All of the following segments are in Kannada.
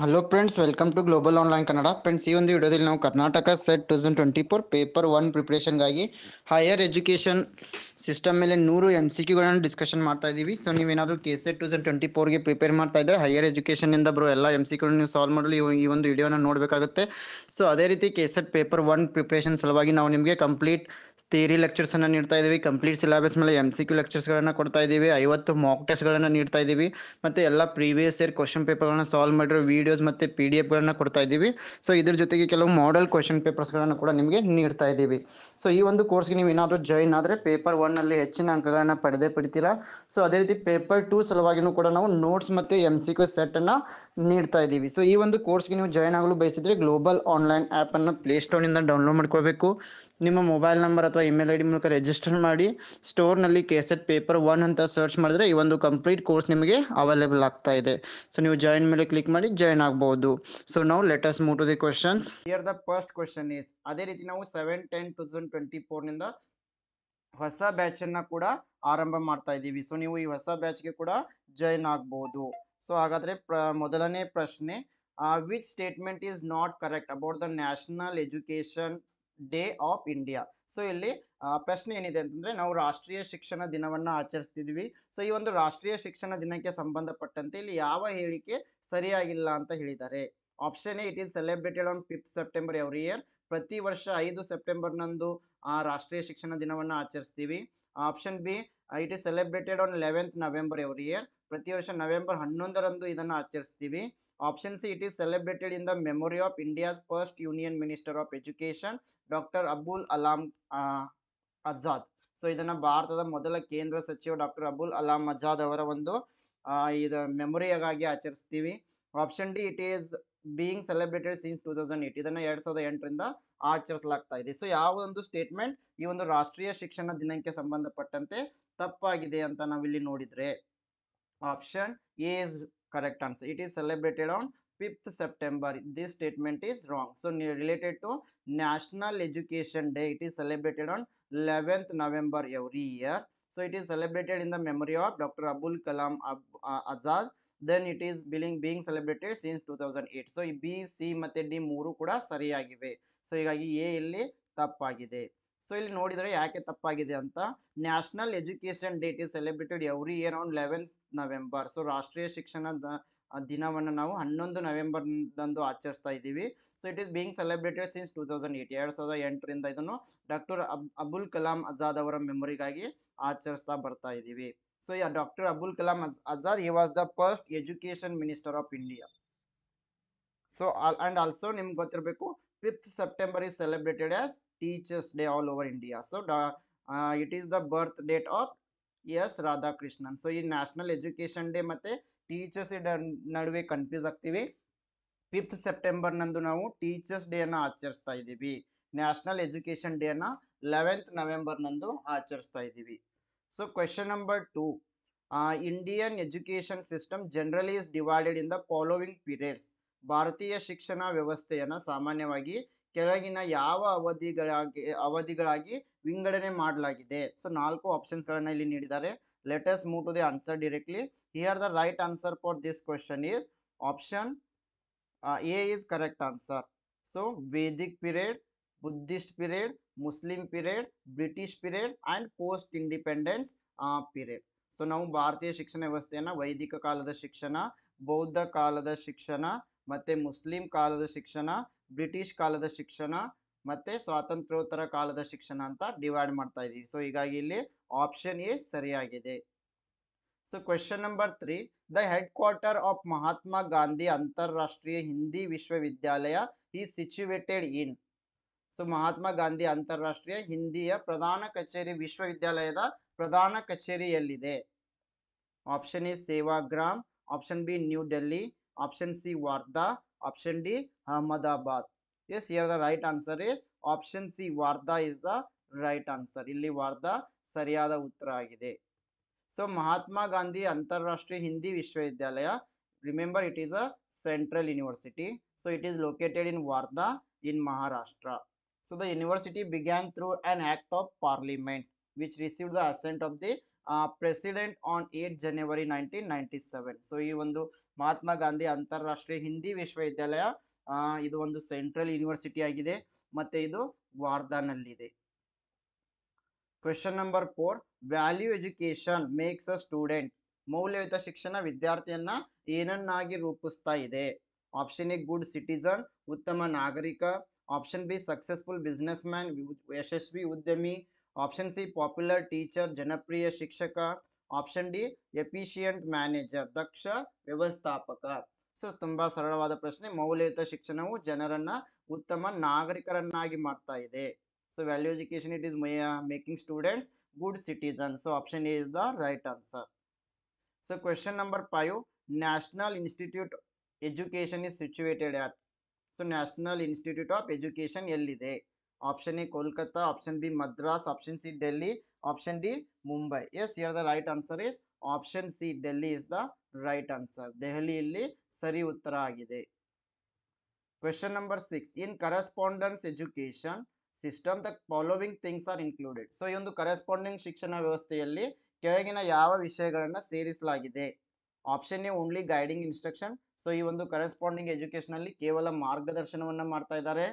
Hello friends welcome to global online Kannada friends ಈ ಒಂದು ವಿಡಿಯೋದಲ್ಲಿ ನಾವು Karnataka SET two thousand twenty four paper one ಪ್ರಿಪ್ರೇಷನ್ಗಾಗಿ ಹೈಯರ್ ಎಜುಕೇಷನ್ ಸಿಸ್ಟಮ್ ಮೇಲೆ ನೂರು ಎಮ್ ಸಿ ಕ್ಯೂಗಳನ್ನು ಡಿಸ್ಕಷನ್ ಮಾಡ್ತಾ ಇದ್ದೀವಿ ಸೊ ನೀವೇನಾದರೂ K SET two thousand twenty ಫೋರ್ಗೆ ಪ್ರಿಪೇರ್ ಮಾಡ್ತಾ ಇದ್ದರೆ ಹೈಯರ್ ಎಜುಕೇಷನಿಂದ ಬರೋ ಎಲ್ಲ ಎಮ್ ಸಿ ನೀವು ಸಾಲ್ವ್ ಮಾಡಲು ಈ ಒಂದು ವಿಡಿಯೋನ ನೋಡಬೇಕಾಗುತ್ತೆ ಸೊ ಅದೇ ರೀತಿ K SET paper one preparation ಸಲುವಾಗಿ ನಾವು ನಿಮಗೆ ಕಂಪ್ಲೀಟ್ ಥಿಯರಿ ಲೆಕ್ಚರ್ಸನ್ನು ನೀಡ್ತಾ ಇದೀವಿ ಕಂಪ್ಲೀಟ್ ಸಿಲೆಬಸ್ ಮೇಲೆ ಎಮ್ ಸಿ ಕ್ಯೂ ಲೆಕ್ಚರ್ಗಳನ್ನು ಕೊಡ್ತಾ ಇದ್ದೀವಿ ಐವತ್ತು ಮಾಕ್ ಟೆಸ್ಟ್ಗಳನ್ನು ನೀಡ್ತಾ ಇದ್ದೀವಿ ಮತ್ತೆ ಎಲ್ಲ ಪ್ರೀವಿಯಸ್ ಇಯರ್ ಕ್ವಶನ್ ಪೇಪರ್ಗಳನ್ನ ಸಾಲ್ವ್ ಮಾಡಿರೋ ವಿಡಿಯೋಸ್ ಮತ್ತು ಪಿ ಡಿ ಎಫ್ಗಳನ್ನು ಕೊಡ್ತಾ ಇದ್ದೀವಿ ಸೊ ಇದ್ರ ಜೊತೆಗೆ ಕೆಲವು ಮಾಡೆಲ್ ಕ್ವಶನ್ ಪೇಪರ್ಸ್ಗಳನ್ನು ಕೂಡ ನಿಮಗೆ ನೀಡ್ತಾ ಇದ್ದೀವಿ ಸೊ ಈ ಒಂದು ಕೋರ್ಸ್ಗೆ ನೀವು ಏನಾದರೂ ಜಾಯಿನ್ ಆದರೆ ಪೇಪರ್ ಒನ್ನಲ್ಲಿ ಹೆಚ್ಚಿನ ಅಂಕಗಳನ್ನು ಪಡೆದೇ ಪಡಿತೀರಾ ಸೊ ಅದೇ ರೀತಿ ಪೇಪರ್ ಟೂ ಸಲುವಾಗಿನೂ ಕೂಡ ನಾವು ನೋಟ್ಸ್ ಮತ್ತು ಎಮ್ ಸಿ ಕ್ಯೂ ಸೆಟ್ಟನ್ನು ನೀಡ್ತಾ ಇದ್ದೀವಿ ಸೊ ಈ ಒಂದು ಕೋರ್ಸ್ಗೆ ನೀವು ಜಾಯ್ನ್ ಆಗಲು ಬಯಸಿದರೆ ಗ್ಲೋಬಲ್ ಆನ್ಲೈನ್ ಆ್ಯಪನ್ನು ಪ್ಲೇಸ್ಟೋರ್ನಿಂದ ಡೌನ್ಲೋಡ್ ಮಾಡ್ಕೋಬೇಕು ನಿಮ್ಮ ಮೊಬೈಲ್ ನಂಬರ್ ಅಥವಾ ಇಮೇಲ್ ಐ ಡಿ ಮೂಲಕ ರಿಜಿಸ್ಟರ್ ಮಾಡಿ ಸ್ಟೋರ್ನಲ್ಲಿ ಕೆಸೆಟ್ ಪೇಪರ್ ಒನ್ ಅಂತ ಸರ್ಚ್ ಮಾಡಿದ್ರೆ ಈ ಒಂದು ಕಂಪ್ಲೀಟ್ ಕೋರ್ಸ್ ನಿಮಗೆ ಅವೈಲೇಬಲ್ ಆಗ್ತಾ ಇದೆ ಸೊ ನೀವು ಜಾಯಿನ್ ಮೇಲೆ ಕ್ಲಿಕ್ ಮಾಡಿ ಜಾಯಿನ್ ಆಗ್ಬೋದು ಸೊ ನಾವು let's move to the questions year the first question is ಅದೇ ರೀತಿ ನಾವು seven ten two thousand twenty ಫೋರ್ನಿಂದ ಹೊಸ ಬ್ಯಾಚನ್ನು ಕೂಡ ಆರಂಭ ಮಾಡ್ತಾ ಇದ್ದೀವಿ ಸೊ ನೀವು ಈ ಹೊಸ ಬ್ಯಾಚ್ಗೆ ಕೂಡ ಜಾಯಿನ್ ಆಗ್ಬೋದು ಸೊ ಹಾಗಾದರೆ ಪ್ರ ಮೊದಲನೇ ಪ್ರಶ್ನೆ which statement is not correct about the national education day of India so ಇಲ್ಲಿ ಪ್ರಶ್ನೆ ಏನಿದೆ ಅಂತಂದ್ರೆ ನಾವು ರಾಷ್ಟ್ರೀಯ ಶಿಕ್ಷಣ ದಿನವನ್ನ ಆಚರಿಸ್ತಿದ್ವಿ ಸೊ ಈ ಒಂದು ರಾಷ್ಟ್ರೀಯ ಶಿಕ್ಷಣ ದಿನಕ್ಕೆ ಸಂಬಂಧಪಟ್ಟಂತೆ ಇಲ್ಲಿ ಯಾವ ಹೇಳಿಕೆ ಸರಿಯಾಗಿಲ್ಲ ಅಂತ ಹೇಳಿದ್ದಾರೆ option A it is celebrated on fifth September every year ಪ್ರತಿ ವರ್ಷ ಐದು ಸೆಪ್ಟೆಂಬರ್ ನಂದು ಆ ರಾಷ್ಟ್ರೀಯ ಶಿಕ್ಷಣ ದಿನವನ್ನ ಆಚರಿಸ್ತೀವಿ option B it is celebrated on eleventh November every year ಪ್ರತಿ ವರ್ಷ ನವೆಂಬರ್ ಹನ್ನೊಂದರಂದು ಇದನ್ನು ಆಚರಿಸ್ತೀವಿ option C it is celebrated in the memory of India's first union minister of education doctor Abul Alam Azad so ಇದನ್ನ ಭಾರತದ ಮೊದಲ ಕೇಂದ್ರ ಸಚಿವ ಡಾಕ್ಟರ್ ಅಬುಲ್ ಅಲಾಂ ಅಜಾದ್ ಅವರ ಒಂದು ಇದು ಮೆಮೊರಿಯಾಗಿ ಆಚರಿಸ್ತೀವಿ option D it is being celebrated since two thousand eight ಇದನ್ನು ಎರಡ್ ಸಾವಿರದ ಎಂಟರಿಂದ ಆಚರಿಸಲಾಗ್ತಾ ಇದೆ ಸೊ ಯಾವ ಒಂದು ಸ್ಟೇಟ್ಮೆಂಟ್ ಈ ಒಂದು ರಾಷ್ಟ್ರೀಯ ಶಿಕ್ಷಣ ದಿನಕ್ಕೆ ಸಂಬಂಧಪಟ್ಟಂತೆ ತಪ್ಪಾಗಿದೆ ಅಂತ ನಾವಿಲ್ಲಿ ನೋಡಿದ್ರೆ option A is correct answer. It is celebrated on 5th September. This statement is wrong. So related to National Education Day, it is celebrated on 11th November every year. So it is celebrated in the memory of Dr. Abul Kalam Azad. Then it is being, being celebrated since 2008. So B, C ಮತ್ತು D, ಮೂರು ಕೂಡ ಸರಿಯಾಗಿವೆ So, ಹೀಗಾಗಿ Illi, ಇಲ್ಲಿ ತಪ್ಪಾಗಿದೆ ಸೊ ಇಲ್ಲಿ ನೋಡಿದರೆ ಯಾಕೆ ತಪ್ಪಾಗಿದೆ ಅಂತ national education date is celebrated every year on eleven November so ರಾಷ್ಟ್ರೀಯ ಶಿಕ್ಷಣ ದಿನವನ್ನು ನಾವು ಹನ್ನೊಂದು ದಂದು ಆಚರಿಸ್ತಾ ಇದ್ದೀವಿ so it is being celebrated since two thousand eight ಎರಡು ಸಾವಿರದ ಎಂಟರಿಂದ ಇದನ್ನು ಡಾಕ್ಟರ್ ಅಬುಲ್ ಕಲಾಂ ಆಜಾದ್ ಅವರ ಮೆಮೊರಿಗಾಗಿ ಆಚರಿಸ್ತಾ ಬರ್ತಾ ಇದ್ದೀವಿ so yeah doctor Abul Kalam Azad he was the first education minister of India so and also ನಿಮ್ಗೆ ಗೊತ್ತಿರಬೇಕು fifth September is celebrated as teachers day all over India so ಡಾ it is the birth date of S Radhakrishnan so ಈ ನ್ಯಾಷನಲ್ ಎಜುಕೇಶನ್ ಡೇ ಮತ್ತೆ ಟೀಚರ್ಸ್ ನಡುವೆ ಕನ್ಫ್ಯೂಸ್ ಆಗ್ತೀವಿ ಫಿಫ್ತ್ ಸೆಪ್ಟೆಂಬರ್ ನಂದು ನಾವು ಟೀಚರ್ಸ್ ಡೇ ಅನ್ನ ಆಚರಿಸ್ತಾ ಇದ್ದೀವಿ ನ್ಯಾಷನಲ್ ಎಜುಕೇಶನ್ ಡೇ ಅನ್ನ ಲೆವೆಂತ್ ನವೆಂಬರ್ ನಂದು ಆಚರಿಸ್ತಾ ಇದ್ದೀವಿ so question number two Indian education system generally is divided in the following periods ಭಾರತೀಯ ಶಿಕ್ಷಣ ವ್ಯವಸ್ಥೆಯನ್ನು ಸಾಮಾನ್ಯವಾಗಿ ಕೆಳಗಿನ ಯಾವ ಅವಧಿಗಳಾಗಿ ಅವಧಿಗಳಾಗಿ ವಿಂಗಡಣೆ ಮಾಡಲಾಗಿದೆ ಸೊ ನಾಲ್ಕು ಆಪ್ಷನ್ಸ್ ಗಳನ್ನ ಇಲ್ಲಿ ನೀಡಿದ್ದಾರೆ let's move to the answer directly here the right answer for this question is option A is correct answer so Vedic period Buddhist period Muslim period British period and post independence period so ನಾವು ಭಾರತೀಯ ಶಿಕ್ಷಣ ವ್ಯವಸ್ಥೆಯನ್ನು ವೈದಿಕ ಕಾಲದ ಶಿಕ್ಷಣ ಬೌದ್ಧ ಕಾಲದ ಶಿಕ್ಷಣ ಮತ್ತೆ ಮುಸ್ಲಿಂ ಕಾಲದ ಶಿಕ್ಷಣ ಬ್ರಿಟಿಷ್ ಕಾಲದ ಶಿಕ್ಷಣ ಮತ್ತೆ ಸ್ವಾತಂತ್ರ್ಯೋತ್ತರ ಕಾಲದ ಶಿಕ್ಷಣ ಅಂತ ಡಿವೈಡ್ ಮಾಡ್ತಾ ಇದೀವಿ ಸೊ ಹೀಗಾಗಿ ಇಲ್ಲಿ ಆಪ್ಷನ್ ಎ ಸರಿಯಾಗಿದೆ so question number three the head quarter of Mahatma Gandhi ಅಂತಾರಾಷ್ಟ್ರೀಯ ಹಿಂದಿ ವಿಶ್ವವಿದ್ಯಾಲಯ is situated in so Mahatma Gandhi ಅಂತಾರಾಷ್ಟ್ರೀಯ ಹಿಂದಿಯ ಪ್ರಧಾನ ಕಚೇರಿ ವಿಶ್ವವಿದ್ಯಾಲಯದ ಪ್ರಧಾನ ಕಚೇರಿಯಲ್ಲಿದೆ option A Sevagram option B new Delhi option C Wardha Option D, Ahmedabad. Yes, here the right answer is option C, Vardha is the right answer. ಇಲ್ಲಿ ವಾರ್ಧಾ ಸರಿಯಾದ ಉತ್ತರ ಆಗಿದೆ ಸೊ ಮಹಾತ್ಮ ಗಾಂಧಿ ಅಂತಾರಾಷ್ಟ್ರೀಯ ಹಿಂದಿ ವಿಶ್ವವಿದ್ಯಾಲಯ remember it is a central university so it is located in Wardha in Maharashtra so the university began through an act of parliament which receive the assent of the president on eight January nineteen ninety seven so ಈ ಒಂದು ಮಹಾತ್ಮ ಗಾಂಧಿ ಅಂತಾರಾಷ್ಟ್ರೀಯ ಹಿಂದಿ ವಿಶ್ವವಿದ್ಯಾಲಯ ಇದು ಒಂದು ಸೆಂಟ್ರಲ್ ಯೂನಿವರ್ಸಿಟಿ ಆಗಿದೆ ಮತ್ತೆ ಇದು ವಾರ್ಧಾನಲ್ಲಿದೆ question number four value education makes a student ಮೌಲ್ಯಯುತ ಶಿಕ್ಷಣ ವಿದ್ಯಾರ್ಥಿಯನ್ನ ಏನನ್ನಾಗಿ ರೂಪಿಸ್ತಾ ಇದೆ ಆಪ್ಷನ್ ಎ ಗುಡ್ ಸಿಟಿಜನ್ ಉತ್ತಮ ನಾಗರಿಕ option B successful business man ಯಶಸ್ವಿ ಉದ್ಯಮಿ ಆಪ್ಷನ್ ಸಿ ಪಾಪ್ಯುಲರ್ ಟೀಚರ್ ಜನಪ್ರಿಯ ಶಿಕ್ಷಕ ಆಪ್ಷನ್ ಡಿ ಎಫಿಷಿಯಂಟ್ ಮ್ಯಾನೇಜರ್ ದಕ್ಷ ವ್ಯವಸ್ಥಾಪಕ ಸೊ ತುಂಬಾ ಸರಳವಾದ ಪ್ರಶ್ನೆ ಮೌಲ್ಯಯುತ ಶಿಕ್ಷಣವು ಜನರನ್ನ ಉತ್ತಮ ನಾಗರಿಕರನ್ನಾಗಿ ಮಾಡ್ತಾ ಇದೆ so value education it is making students good citizen so option A is the right answer so question number five national institute education is situated at so national institute of education ಎಲ್ಲಿದೆ option A Kolkata option B Madras option C Delhi option D Mumbai yes right answer is option C Delhi is the right answer ದೆಹಲಿಯಲ್ಲಿ ಸರಿ ಉತ್ತರ ಆಗಿದೆ question number six in correspondence education system the following things are included so ಈ ಒಂದು ಕರೆಸ್ಪಾಂಡಿಂಗ್ ಶಿಕ್ಷಣ ವ್ಯವಸ್ಥೆಯಲ್ಲಿ ಕೆಳಗಿನ ಯಾವ ವಿಷಯಗಳನ್ನು ಸೇರಿಸಲಾಗಿದೆ option A only guiding instruction so ಈ ಒಂದು ಕರೆಸ್ಪಾಂಡಿಂಗ್ ಎಜುಕೇಶನ್ ಅಲ್ಲಿ ಕೇವಲ ಮಾರ್ಗದರ್ಶನವನ್ನು ಮಾಡ್ತಾ ಇದ್ದಾರೆ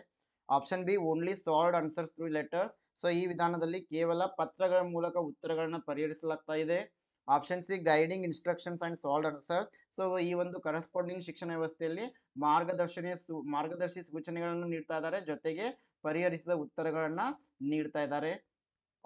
option B only solved answers through letters so ಈ ವಿಧಾನದಲ್ಲಿ ಕೇವಲ ಪತ್ರಗಳ ಮೂಲಕ ಉತ್ತರಗಳನ್ನು ಪರಿಹರಿಸಲಾಗ್ತಾ ಇದೆ option C guiding instructions and solved answers so ಈ ಒಂದು ಕರೆಸ್ಪಾಂಡಿಂಗ್ ಶಿಕ್ಷಣ ವ್ಯವಸ್ಥೆಯಲ್ಲಿ ಮಾರ್ಗದರ್ಶನ ಮಾರ್ಗದರ್ಶಿ ಸೂಚನೆಗಳನ್ನು ನೀಡ್ತಾ ಇದ್ದಾರೆ ಜೊತೆಗೆ ಪರಿಹರಿಸಿದ ಉತ್ತರಗಳನ್ನು ನೀಡ್ತಾ ಇದ್ದಾರೆ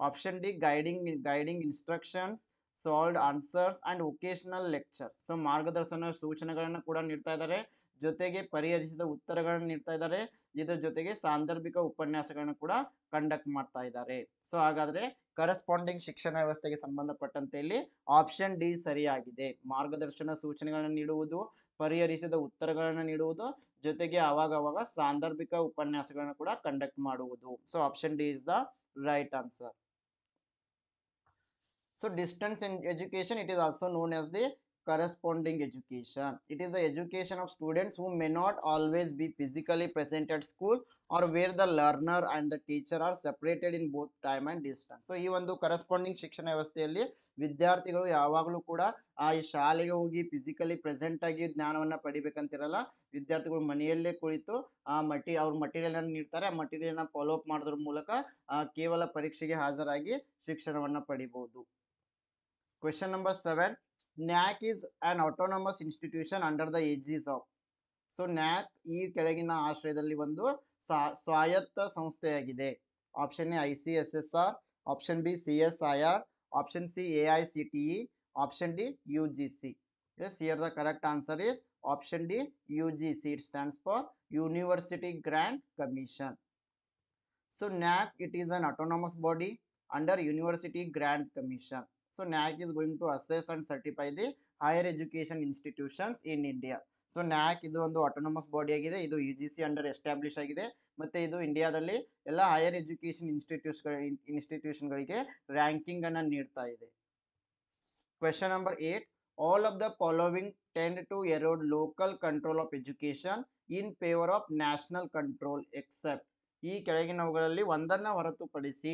option D guiding guiding instructions solved answers and vocational lectures so ಮಾರ್ಗದರ್ಶನ ಸೂಚನೆಗಳನ್ನು ಕೂಡ ನೀಡ್ತಾ ಇದ್ದಾರೆ ಜೊತೆಗೆ ಪರಿಹರಿಸಿದ ಉತ್ತರಗಳನ್ನು ನೀಡ್ತಾ ಇದ್ದಾರೆ ಇದರ ಜೊತೆಗೆ ಸಾಂದರ್ಭಿಕ ಉಪನ್ಯಾಸಗಳನ್ನು ಕೂಡ ಕಂಡಕ್ಟ್ ಮಾಡ್ತಾ ಇದ್ದಾರೆ ಸೊ ಹಾಗಾದ್ರೆ ಕರೆಸ್ಪಾಂಡಿಂಗ್ ಶಿಕ್ಷಣ ವ್ಯವಸ್ಥೆಗೆ ಸಂಬಂಧಪಟ್ಟಂತೆ ಇಲ್ಲಿ ಆಪ್ಷನ್ ಡಿ ಸರಿಯಾಗಿದೆ ಮಾರ್ಗದರ್ಶನ ಸೂಚನೆಗಳನ್ನು ನೀಡುವುದು ಪರಿಹರಿಸಿದ ಉತ್ತರಗಳನ್ನು ನೀಡುವುದು ಜೊತೆಗೆ ಅವಾಗ ಅವಾಗ ಸಾಂದರ್ಭಿಕ ಉಪನ್ಯಾಸಗಳನ್ನು ಕೂಡ ಕಂಡಕ್ಟ್ ಮಾಡುವುದು so option D is the right answer So distance in education, it is also known as the corresponding education. It is the education of students who may not always be physically present at school or where the learner and the teacher are separated in both time and distance. So even the corresponding instruction ayawasthi ealli, Vidyarathikao yawagilu kuda, aya shalayogi physically present agi dhyana vannna padi bekaanthi rala, Vidyarathikao mani ealli e kuri ito, ao material na nirtharaya material na follow up maandar dhul mula kevala parikshi ge haajar agi, srikshan vannna Question number 7. NAAC is an autonomous institution under the aegis of. So NAAC ಈ ಕೆಳಗಿನ ಆಶ್ರಯದಲ್ಲಿ ಒಂದು ಸ್ವಾಯತ್ತ ಸಂಸ್ಥೆಯಾಗಿದೆ option A I C S S R option B C S R option C A I C T option D U G the correct answer is option D U G C it stands for university grand commission so NAAC it is an autonomous body under university grand commission so NAAC is going to assess and certify the higher education institutions in India so NAAC ಇದು ಒಂದು ಆಟೋನಮಸ್ ಬಾಡಿ ಆಗಿದೆ ಇದು U G C under establish ಆಗಿದೆ ಮತ್ತೆ ಇದು ಇಂಡಿಯಾದಲ್ಲಿ ಎಲ್ಲ ಹೈಯರ್ ಎಜುಕೇಶನ್ ಇನ್ಸ್ಟಿಟ್ಯೂಷನ್ ಗಳಿಗೆ ರ್ಯಾಂಕಿಂಗ್ ಅನ್ನ ನೀಡ್ತಾ ಇದೆ question number eight all of the following tend to erode local control of education in favour of national control except ಈ ಕೆಳಗಿನವುಗಳಲ್ಲಿ ಒಂದನ್ನ ಹೊರತುಪಡಿಸಿ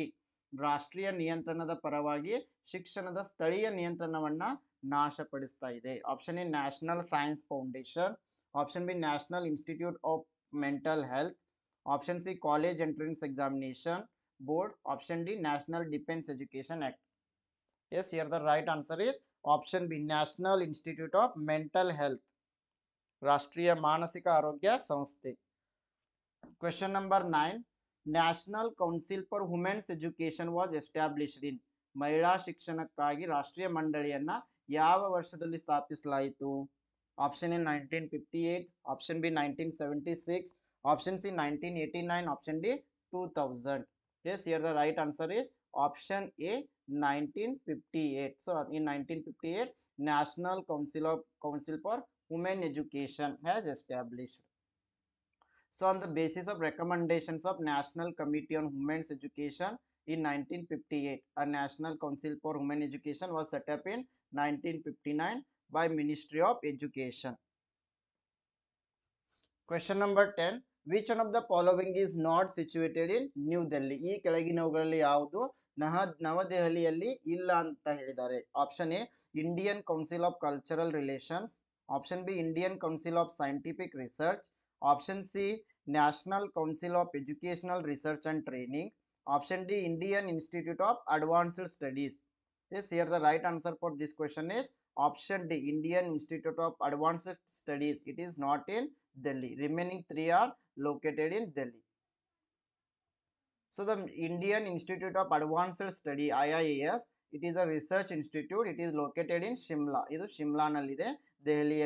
ರಾಷ್ಟ್ರೀಯ ನಿಯಂತ್ರಣದ ಪರವಾಗಿ ಶಿಕ್ಷಣದ ಸ್ಥಳೀಯ ನಿಯಂತ್ರಣವನ್ನ ನಾಶಪಡಿಸ್ತಾ ಇದೆ option A national science foundation option B national institute of mental health option C college entrance examination board option D national defence education act yes here the right answer is option B national institute of mental health ರಾಷ್ಟ್ರೀಯ ಮಾನಸಿಕ ಆರೋಗ್ಯ ಸಂಸ್ಥೆ question number nine national council for women education was establish महिला शिक्षण राष्ट्रीय मंडलिया यहा वर्ष स्थापित option A ninety option ninety seventy option C ninety eighty nine option D two the right answer is option A ninety so in ninety national council council for women education has established So on the basis of recommendations of National Committee on Women's Education in 1958, a National Council for Women Education was set up in 1959 by Ministry of Education. Question number 10. Which one of the following is not situated in New Delhi? E Kalagi Nogali Audu Nahad Navadehali Ali Ilanta Hidare. Option A Indian Council of Cultural Relations. Option B Indian Council of Scientific Research. Option C National Council of Educational Research and Training. Option D Indian Institute of Advanced Studies. Yes, here the right answer for this question is option D Indian Institute of Advanced Studies. It is not in Delhi. Remaining three are located in Delhi. So the Indian Institute of Advanced Study IIAS it is a research institute it is located in Shimla ಇದು ಶಿಮ್ಲಾನಲ್ಲಿದೆ Delhi.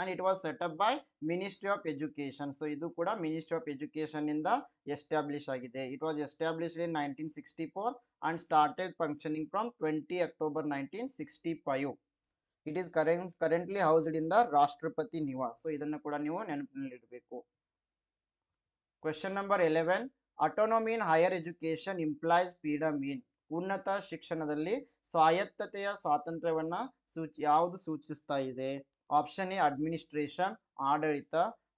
And it was set up by ministry of education so ಇದು ಕೂಡ ಮಿನಿಸ್ಟ್ರಿ ಆಫ್ ಎಜುಕೇಶನ್ ಇಂದ ಎಸ್ಟಾಬ್ಲಿಷ್ ಆಗಿದೆ it was establish in nineteen sixty four and started functioning from twenty October nineteen sixty five it is current currently housed in the Rashtrapati Niwas so ಇದನ್ನು ಕೂಡ ನೀವು ನೆನಪಿನಲ್ಲಿಡಬೇಕು question number eleven autonomy in higher education implies freedom in ಉನ್ನತ ಶಿಕ್ಷಣದಲ್ಲಿ ಸ್ವಾಯತ್ತತೆಯ ಸ್ವಾತಂತ್ರ್ಯವನ್ನ ಸೂಚಿ ಯಾವುದು ಸೂಚಿಸ್ತಾ ಇದೆ ಆಪ್ಷನ್ ಎ ಅಡ್ಮಿನಿಸ್ಟ್ರೇಷನ್ ಆಡಳಿತ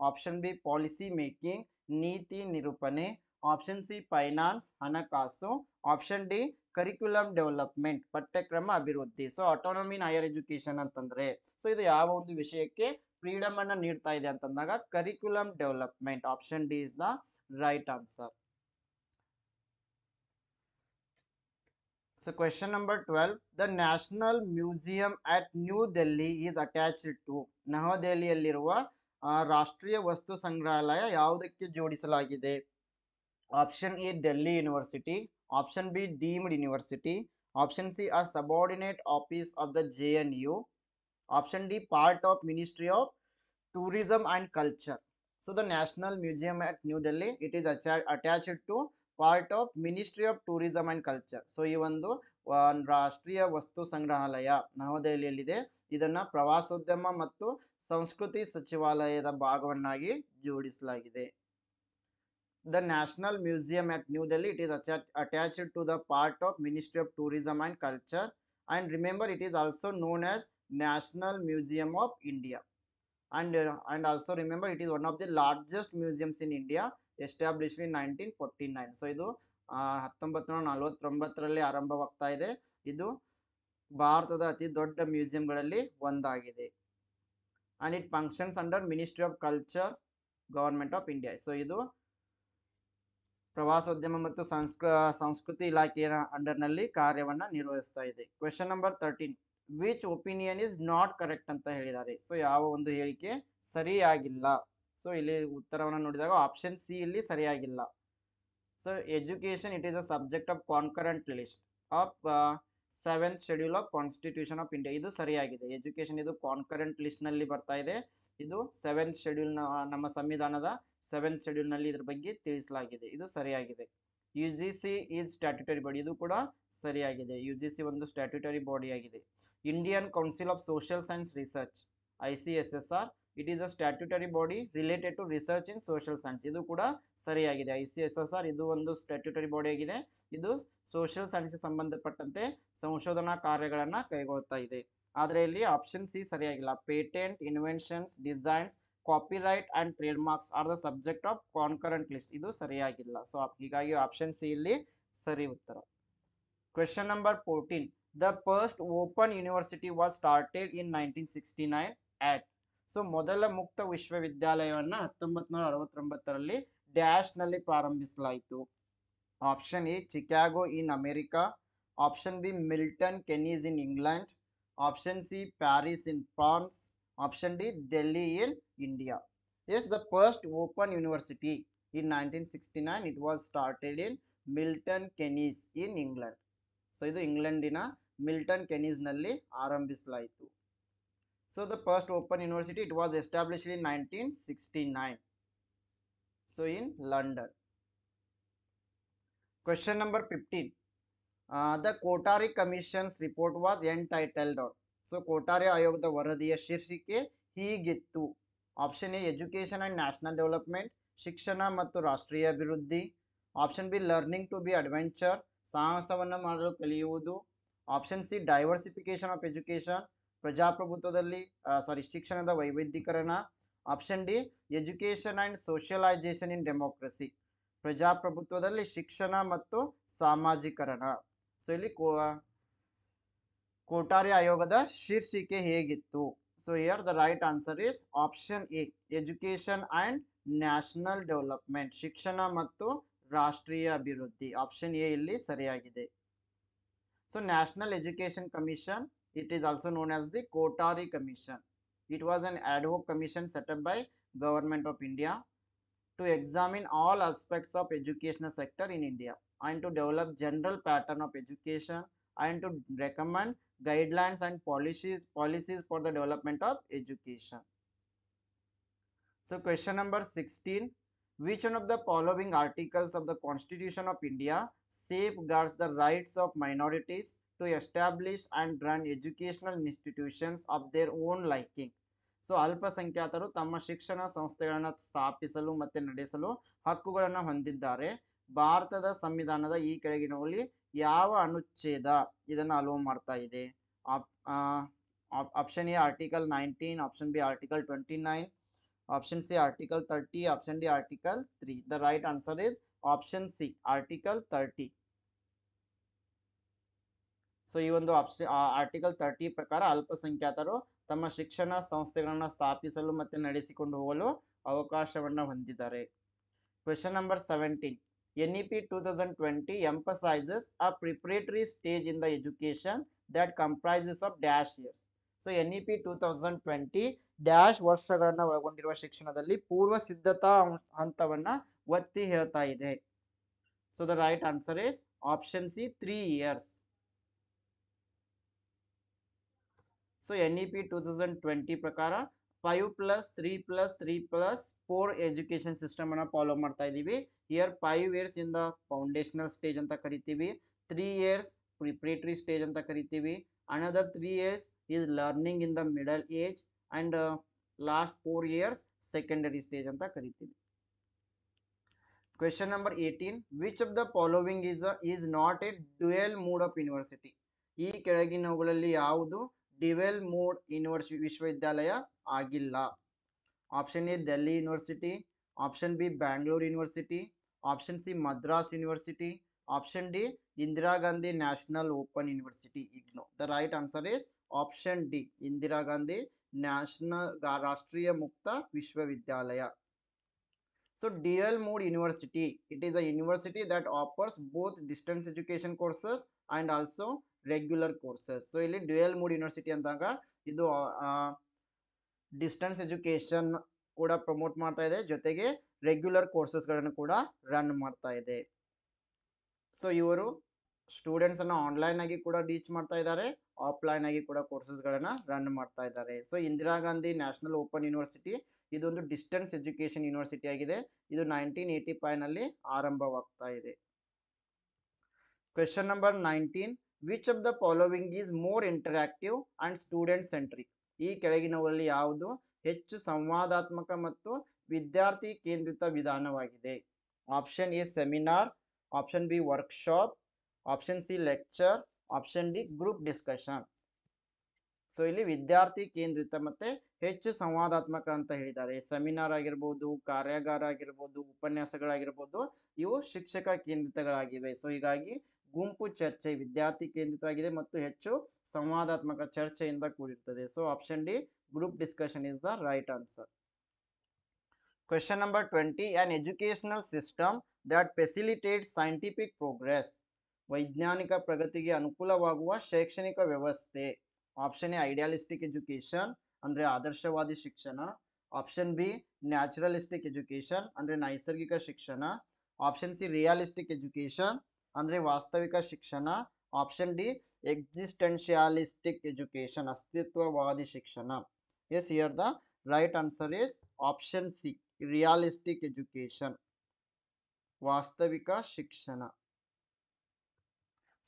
ಆಪ್ಷನ್ ಬಿ ಪಾಲಿಸಿ ಮೇಕಿಂಗ್ ನೀತಿ ನಿರೂಪಣೆ ಆಪ್ಷನ್ ಸಿ ಫೈನಾನ್ಸ್ ಹಣಕಾಸು ಆಪ್ಷನ್ ಡಿ ಕರಿಕ್ಯುಲಮ್ ಡೆವಲಪ್ಮೆಂಟ್ ಪಠ್ಯಕ್ರಮ ಅಭಿವೃದ್ಧಿ so autonomy in higher education ಅಂತಂದ್ರೆ ಸೊ ಇದು ಯಾವ ಒಂದು ವಿಷಯಕ್ಕೆ ಫ್ರೀಡಮ್ ಅನ್ನ ನೀಡ್ತಾ ಇದೆ ಅಂತಂದಾಗ curriculum development option D is the right answer so question number 12. The National Museum at new Delhi is attached to ನವದೆಹಲಿಯಲ್ಲಿರುವ ರಾಷ್ಟ್ರೀಯ ವಸ್ತು ಸಂಗ್ರಹಾಲಯ ಯಾವುದಕ್ಕೆ ಜೋಡಿಸಲಾಗಿದೆ option A Delhi university option B deemed university option C a subordinate office of the J N U option D part of ministry of tourism and culture so the national museum at new Delhi it is attached to part of ministry of tourism and culture so ಈ ಒಂದು ರಾಷ್ಟ್ರೀಯ ವಸ್ತು ಸಂಗ್ರಹಾಲಯ ನವದೆಹಲಿಯಲ್ಲಿದೆ ಇದನ್ನ ಪ್ರವಾಸೋದ್ಯಮ ಮತ್ತು ಸಂಸ್ಕೃತಿ ಸಚಿವಾಲಯದ ಭಾಗವನ್ನಾಗಿ ಜೋಡಿಸಲಾಗಿದೆ the national museum at new Delhi it is attached to the part of ministry of tourism and culture and remember it is also known as national museum of India and and also remember it is one of the largest museums in India establish in nineteen forty nine so ಇದು ಹತ್ತೊಂಬತ್ತು ನಲವತ್ತೊಂಬತ್ತರಲ್ಲಿ ಆರಂಭವಾಗ್ತಾ ಇದೆ ಇದು ಭಾರತದ ಅತಿ ದೊಡ್ಡ ಮ್ಯೂಸಿಯಂಗಳಲ್ಲಿ ಒಂದಾಗಿದೆ and it functions under ministry of culture government of India so ಇದು ಪ್ರವಾಸೋದ್ಯಮ ಮತ್ತು ಸಂಸ್ಕೃ ಸಂಸ್ಕೃತಿ ಇಲಾಖೆಯ ಅಂಡರ್ನಲ್ಲಿ ಕಾರ್ಯವನ್ನು ನಿರ್ವಹಿಸ್ತಾ ಇದೆ question number thirteen which opinion is not correct ಅಂತ ಹೇಳಿದ್ದಾರೆ ಸೊ ಯಾವ ಒಂದು ಹೇಳಿಕೆ ಸರಿಯಾಗಿಲ್ಲ ಸೊ ಇಲ್ಲಿ ಉತ್ತರವನ್ನು ನೋಡಿದಾಗ ಆಪ್ಷನ್ ಸಿ ಇಲ್ಲಿ ಸರಿಯಾಗಿಲ್ಲ so education it is a subject of concurrent list of seventh schedule of constitution of India ಇದು ಸರಿಯಾಗಿದೆ ಎಜುಕೇಶನ್ ಇದು ಕಾನ್ಕರೆಂಟ್ ಲಿಸ್ಟ್ ನಲ್ಲಿ ಬರ್ತಾ ಇದೆ ಇದು ಸೆವೆಂತ್ ಶೆಡ್ಯೂಲ್ ನಮ್ಮ ಸಂವಿಧಾನದ ಸೆವೆಂತ್ ಶೆಡ್ಯೂಲ್ ನಲ್ಲಿ ಇದ್ರ ಬಗ್ಗೆ ತಿಳಿಸಲಾಗಿದೆ ಇದು ಸರಿಯಾಗಿದೆ U G C is statutory body ಇದು ಕೂಡ ಸರಿಯಾಗಿದೆ ಯು ಜಿ ಸಿ ಒಂದು ಸ್ಟ್ಯಾಟ್ಯುಟರಿ ಬಾಡಿ ಆಗಿದೆ Indian council of social science research I C S S R it is a statutory body related to research in social science ಇದು ಕೂಡ ಸರಿಯಾಗಿದೆ I C S S R ಇದು ಒಂದು ಸ್ಟ್ಯಾಟ್ಯೂಟರಿ ಬಾಡಿ ಆಗಿದೆ ಇದು ಸೋಷಿಯಲ್ ಸೈನ್ಸ್ ಸಂಬಂಧಪಟ್ಟಂತೆ ಸಂಶೋಧನಾ ಕಾರ್ಯಗಳನ್ನು ಕೈಗೊಳ್ತಾ ಇದೆ ಆದರೆ ಇಲ್ಲಿ ಆಪ್ಷನ್ ಸಿ ಸರಿಯಾಗಿಲ್ಲ patent inventions designs copyright and trade marks are the subject of concurrent list ಇದು ಸರಿಯಾಗಿಲ್ಲ ಸೊ ಹೀಗಾಗಿ ಆಪ್ಷನ್ ಸಿ ಇಲ್ಲಿ ಸರಿ ಉತ್ತರ question number fourteen the first open university was started in nineteen sixty nine at so ಮೊದಲ ಮುಕ್ತ ವಿಶ್ವವಿದ್ಯಾಲಯವನ್ನ ಹತ್ತೊಂಬತ್ ನೂರ ಅರವತ್ತೊಂಬತ್ತರಲ್ಲಿ ಡ್ಯಾಶ್ ನಲ್ಲಿ ಪ್ರಾರಂಭಿಸಲಾಯಿತು option A Chicago in America option B Milton Keynes in England option C Paris in France option D Delhi in India is the first open university in nineteen sixty nine it was started in Milton Keynes in England so ಇದು ಇಂಗ್ಲೆಂಡಿನ ಮಿಲ್ಟನ್ ಕೆನೀಸ್ನಲ್ಲಿ ಆರಂಭಿಸಲಾಯಿತು So the first open university it was established in 1969. So in London. Question number 15. Uh, the Kotari Commission's report was entitled on. So Kotari Ayog the Varadiya Shirshike He Gittu. Option A Education and National Development. Shikshana Matu Rastriya Viruddhi. Option B Learning to be Adventure. Sahasavana Madal Kaliyudu. Option C Diversification of Education. ಪ್ರಜಾಪ್ರಭುತ್ವದಲ್ಲಿ ಸಾರಿ ಶಿಕ್ಷಣದ ವೈವಿಧ್ಯೀಕರಣ option D education and socialisation in democracy ಪ್ರಜಾಪ್ರಭುತ್ವದಲ್ಲಿ ಶಿಕ್ಷಣ ಮತ್ತು ಸಾಮಾಜಿಕರಣ ಸೊ ಇಲ್ಲಿ ಕೋಟಾರಿ ಆಯೋಗದ ಶೀರ್ಷಿಕೆ ಹೇಗಿತ್ತು so here the right answer is option A education and national development ಶಿಕ್ಷಣ ಮತ್ತು ರಾಷ್ಟ್ರೀಯ ಅಭಿವೃದ್ಧಿ ಆಪ್ಷನ್ ಎ ಇಲ್ಲಿ ಸರಿಯಾಗಿದೆ so national education commission It is also known as the Kotari Commission. It was an ad hoc commission set up by Government of India to examine all aspects of educational sector in India and to develop general pattern of education and to recommend guidelines and policies policies for the development of education. So question number 16 which one of the following articles of the constitution of India safeguards the rights of minorities to establish and run educational institutions of their own liking. So ಅಲ್ಪಸಂಖ್ಯಾತರು ತಮ್ಮ ಶಿಕ್ಷಣ ಸಂಸ್ಥೆಗಳನ್ನು ಸ್ಥಾಪಿಸಲು ಮತ್ತೆ ನಡೆಸಲು ಹಕ್ಕುಗಳನ್ನು ಹೊಂದಿದ್ದಾರೆ ಭಾರತದ ಸಂವಿಧಾನದ ಈ ಕೆಳಗಿನಲ್ಲಿ ಯಾವ ಅನುಚ್ಛೇದ ಇದನ್ನು ಅಲೋ ಮಾಡ್ತಾ ಇದೆ option A article nineteen option B article twenty nine option C article thirty option D article three the right answer is option C article thirty so ಈ ಒಂದು ಆರ್ಟಿಕಲ್ ತರ್ಟಿ ಪ್ರಕಾರ ಅಲ್ಪಸಂಖ್ಯಾತರು ತಮ್ಮ ಶಿಕ್ಷಣ ಸಂಸ್ಥೆಗಳನ್ನ ಸ್ಥಾಪಿಸಲು ಮತ್ತು ನಡೆಸಿಕೊಂಡು ಹೋಗಲು ಅವಕಾಶವನ್ನು ಹೊಂದಿದ್ದಾರೆ question number seventeen N E P two thousand twenty emphasises a preparatory stage in the education that comprises of dash years so N E P two thousand twenty dash ವರ್ಷಗಳನ್ನು ಒಳಗೊಂಡಿರುವ ಶಿಕ್ಷಣದಲ್ಲಿ ಪೂರ್ವ ಸಿದ್ಧತಾ ಹಂತವನ್ನು ಒತ್ತಿ ಹೇಳ್ತಾ ಇದೆ so the right answer is option C three years so N E P two thousand twenty ಪ್ರಕಾರ five plus three plus three plus four education ಅನ್ನ ಫಾಲೋ ಮಾಡ್ತಾ ಇದೀವಿ year five years in the foundational stage ಅಂತ ಕರಿತೀವಿ ತ್ರೀ ಇಯರ್ಸ್ ಪ್ರಿಪ್ರೇಟರಿ ಸ್ಟೇಜ್ ಅಂತ ಕರಿತೀವಿ another three years is learning in the middle age and last four years secondary stage ಅಂತ ಕರಿತೀವಿ question number eighteen which of the following is is not a dual mode of university ಈ ಕೆಳಗಿನವುಗಳಲ್ಲಿ ಯಾವುದು ಡಿವೆಲ್ ಮೂಡ್ ಯೂನಿವರ್ಸಿ ವಿಶ್ವವಿದ್ಯಾಲಯ ಆಗಿಲ್ಲ option A Delhi university option B Bangalore university option C Madras university option D Indira Gandhi national open university IGNOU the right answer is option D Indira Gandhi national ರಾಷ್ಟ್ರೀಯ ಮುಕ್ತ ವಿಶ್ವವಿದ್ಯಾಲಯ so dual mode university it is a university that offers both distance education courses and also regular courses so ಇಲ್ಲಿ ಡ್ಯುಯಲ್ ಮೂಡ್ ಯೂನಿವರ್ಸಿಟಿ ಅಂದಾಗ ಇದು ಡಿಸ್ಟೆನ್ಸ್ ಎಜುಕೇಶನ್ ಕೂಡ ಪ್ರಮೋಟ್ ಮಾಡ್ತಾ ಇದೆ ಜೊತೆಗೆ ರೆಗ್ಯುಲರ್ ಕೋರ್ಸಸ್ಗಳನ್ನು ಕೂಡ ರನ್ ಮಾಡ್ತಾ ಇದೆ ಸೊ ಇವರು ಸ್ಟೂಡೆಂಟ್ಸ್ ಅನ್ನು ಆನ್ಲೈನ್ ಆಗಿ ಕೂಡ ರೀಚ್ ಮಾಡ್ತಾ ಇದ್ದಾರೆ ಆಫ್ಲೈನ್ ಆಗಿ ಕೂಡ ಕೋರ್ಸಸ್ ಗಳನ್ನ ರನ್ ಮಾಡ್ತಾ ಇದ್ದಾರೆ so Indira Gandhi national open university ಇದೊಂದು ಡಿಸ್ಟೆನ್ಸ್ ಎಜುಕೇಶನ್ ಯೂನಿವರ್ಸಿಟಿ ಆಗಿದೆ ಇದು ನೈನ್ಟೀನ್ ಏಟಿ ಫೈವ್ ನಲ್ಲಿ ಆರಂಭವಾಗ್ತಾ ಇದೆ question number nineteen which of the following is more interactive and student centric ಈ ಕೆಳಗಿನವರಲ್ಲಿ ಯಾವುದು ಹೆಚ್ಚು ಸಂವಾದಾತ್ಮಕ ಮತ್ತು ವಿದ್ಯಾರ್ಥಿ ಕೇಂದ್ರಿತ ವಿಧಾನವಾಗಿದೆ option A seminar option B workshop option C lecture option D group discussion so ಇಲ್ಲಿ ವಿದ್ಯಾರ್ಥಿ ಕೇಂದ್ರಿತ ಮತ್ತೆ ಹೆಚ್ಚು ಸಂವಾದಾತ್ಮಕ ಅಂತ ಹೇಳಿದ್ದಾರೆ ಸೆಮಿನಾರ್ ಆಗಿರ್ಬೋದು ಕಾರ್ಯಾಗಾರ ಆಗಿರ್ಬೋದು ಉಪನ್ಯಾಸಗಳಾಗಿರ್ಬೋದು ಇವು ಶಿಕ್ಷಕ ಕೇಂದ್ರಿತಗಳಾಗಿವೆ ಸೊ ಹೀಗಾಗಿ ಗುಂಪು ಚರ್ಚೆ ವಿದ್ಯಾರ್ಥಿ ಕೇಂದ್ರಿತವಾಗಿದೆ ಮತ್ತು ಹೆಚ್ಚು ಸಂವಾದಾತ್ಮಕ ಚರ್ಚೆಯಿಂದ ಕೂಡಿರ್ತದೆ so option D group discussion is the right answer question number twenty an educational system that facilitate scientific progress ವೈಜ್ಞಾನಿಕ ಪ್ರಗತಿಗೆ ಅನುಕೂಲವಾಗುವ ಶೈಕ್ಷಣಿಕ ವ್ಯವಸ್ಥೆ ಆಪ್ಷನ್ ಎ ಐಡಿಯಾಲಿಸ್ಟಿಕ್ ಎಜುಕೇಶನ್ ಅಂದ್ರೆ ಆದರ್ಶವಾದಿ ಶಿಕ್ಷಣ ಆಪ್ಷನ್ ಬಿ ನ್ಯಾಚುರಲಿಸ್ಟಿಕ್ ಎಜುಕೇಶನ್ ಅಂದ್ರೆ ನೈಸರ್ಗಿಕ ಶಿಕ್ಷಣ ಆಪ್ಷನ್ ಸಿ ರಿಯಾಲಿಸ್ಟಿಕ್ ಎಜುಕೇಶನ್ ಅಂದ್ರೆ ವಾಸ್ತವಿಕ ಶಿಕ್ಷಣ ಆಪ್ಷನ್ ಡಿ ಎಕ್ಸಿಸ್ಟೆನ್ಷಿಯಾಲಿಸ್ಟಿಕ್ ಎಜುಕೇಶನ್ ಅಸ್ತಿತ್ವವಾದಿ ಶಿಕ್ಷಣ yes here the right answer is option C realistic education ವಾಸ್ತವಿಕ ಶಿಕ್ಷಣ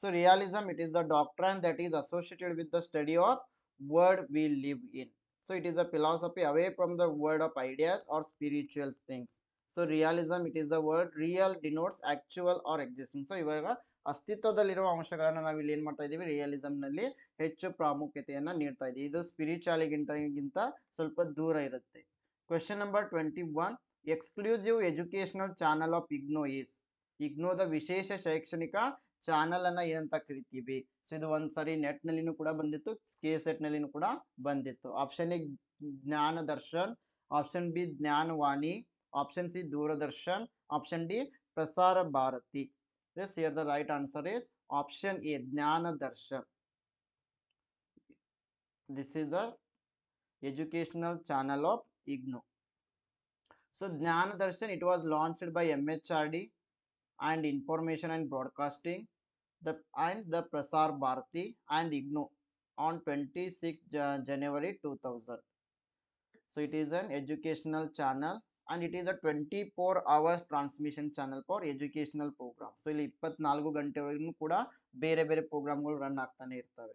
So realism, it is the doctrine that is associated with the study of world we live in. So it is a philosophy away from the world of ideas or spiritual things. So realism it is the word real denotes actual or existing. So ಇವಾಗ ಅಸ್ತಿತ್ವದಲ್ಲಿರುವ ಅಂಶಗಳನ್ನು ನಾವು ಇಲ್ಲಿ ಏನು ಮಾಡ್ತಾ ಇದ್ದೀವಿ ನಲ್ಲಿ ಹೆಚ್ಚು ಪ್ರಾಮುಖ್ಯತೆಯನ್ನು ನೀಡ್ತಾ ಇದ್ದೀವಿ ಇದು ಸ್ಪಿರಿಚುಯಾಲಿಗಿಂತಗಿಂತ ಸ್ವಲ್ಪ ದೂರ ಇರುತ್ತೆ question number twenty one exclusive educational channel of IGNOU is ಇಗ್ನೋದ ವಿಶೇಷ ಶೈಕ್ಷಣಿಕ ಚಾನಲ್ ಅನ್ನ ಏನಂತ ಕರಿತೀವಿ ಸೊ ಇದು ಒಂದ್ಸರಿ ನೆಟ್ ನಲ್ಲಿನೂ ಕೂಡ ಬಂದಿತ್ತು ಕೆ ಸೆಟ್ ನಲ್ಲಿನೂ ಕೂಡ ಬಂದಿತ್ತು option A Gyan Darshan option B Gyanvani option C Doordarshan option D Prasar Bharati yes here the right answer is option A Gyan Darshan this is the educational channel of IGNOU so Gyan Darshan it was launched by M R D and Information and Broadcasting, the and the Prasar Bharati and IGNO on 26th January 2000. So it is an educational channel and it is a 24 hours transmission channel for educational program. So ili 24 ghante varinu kuda bere bere program gulu run aagtane irthave.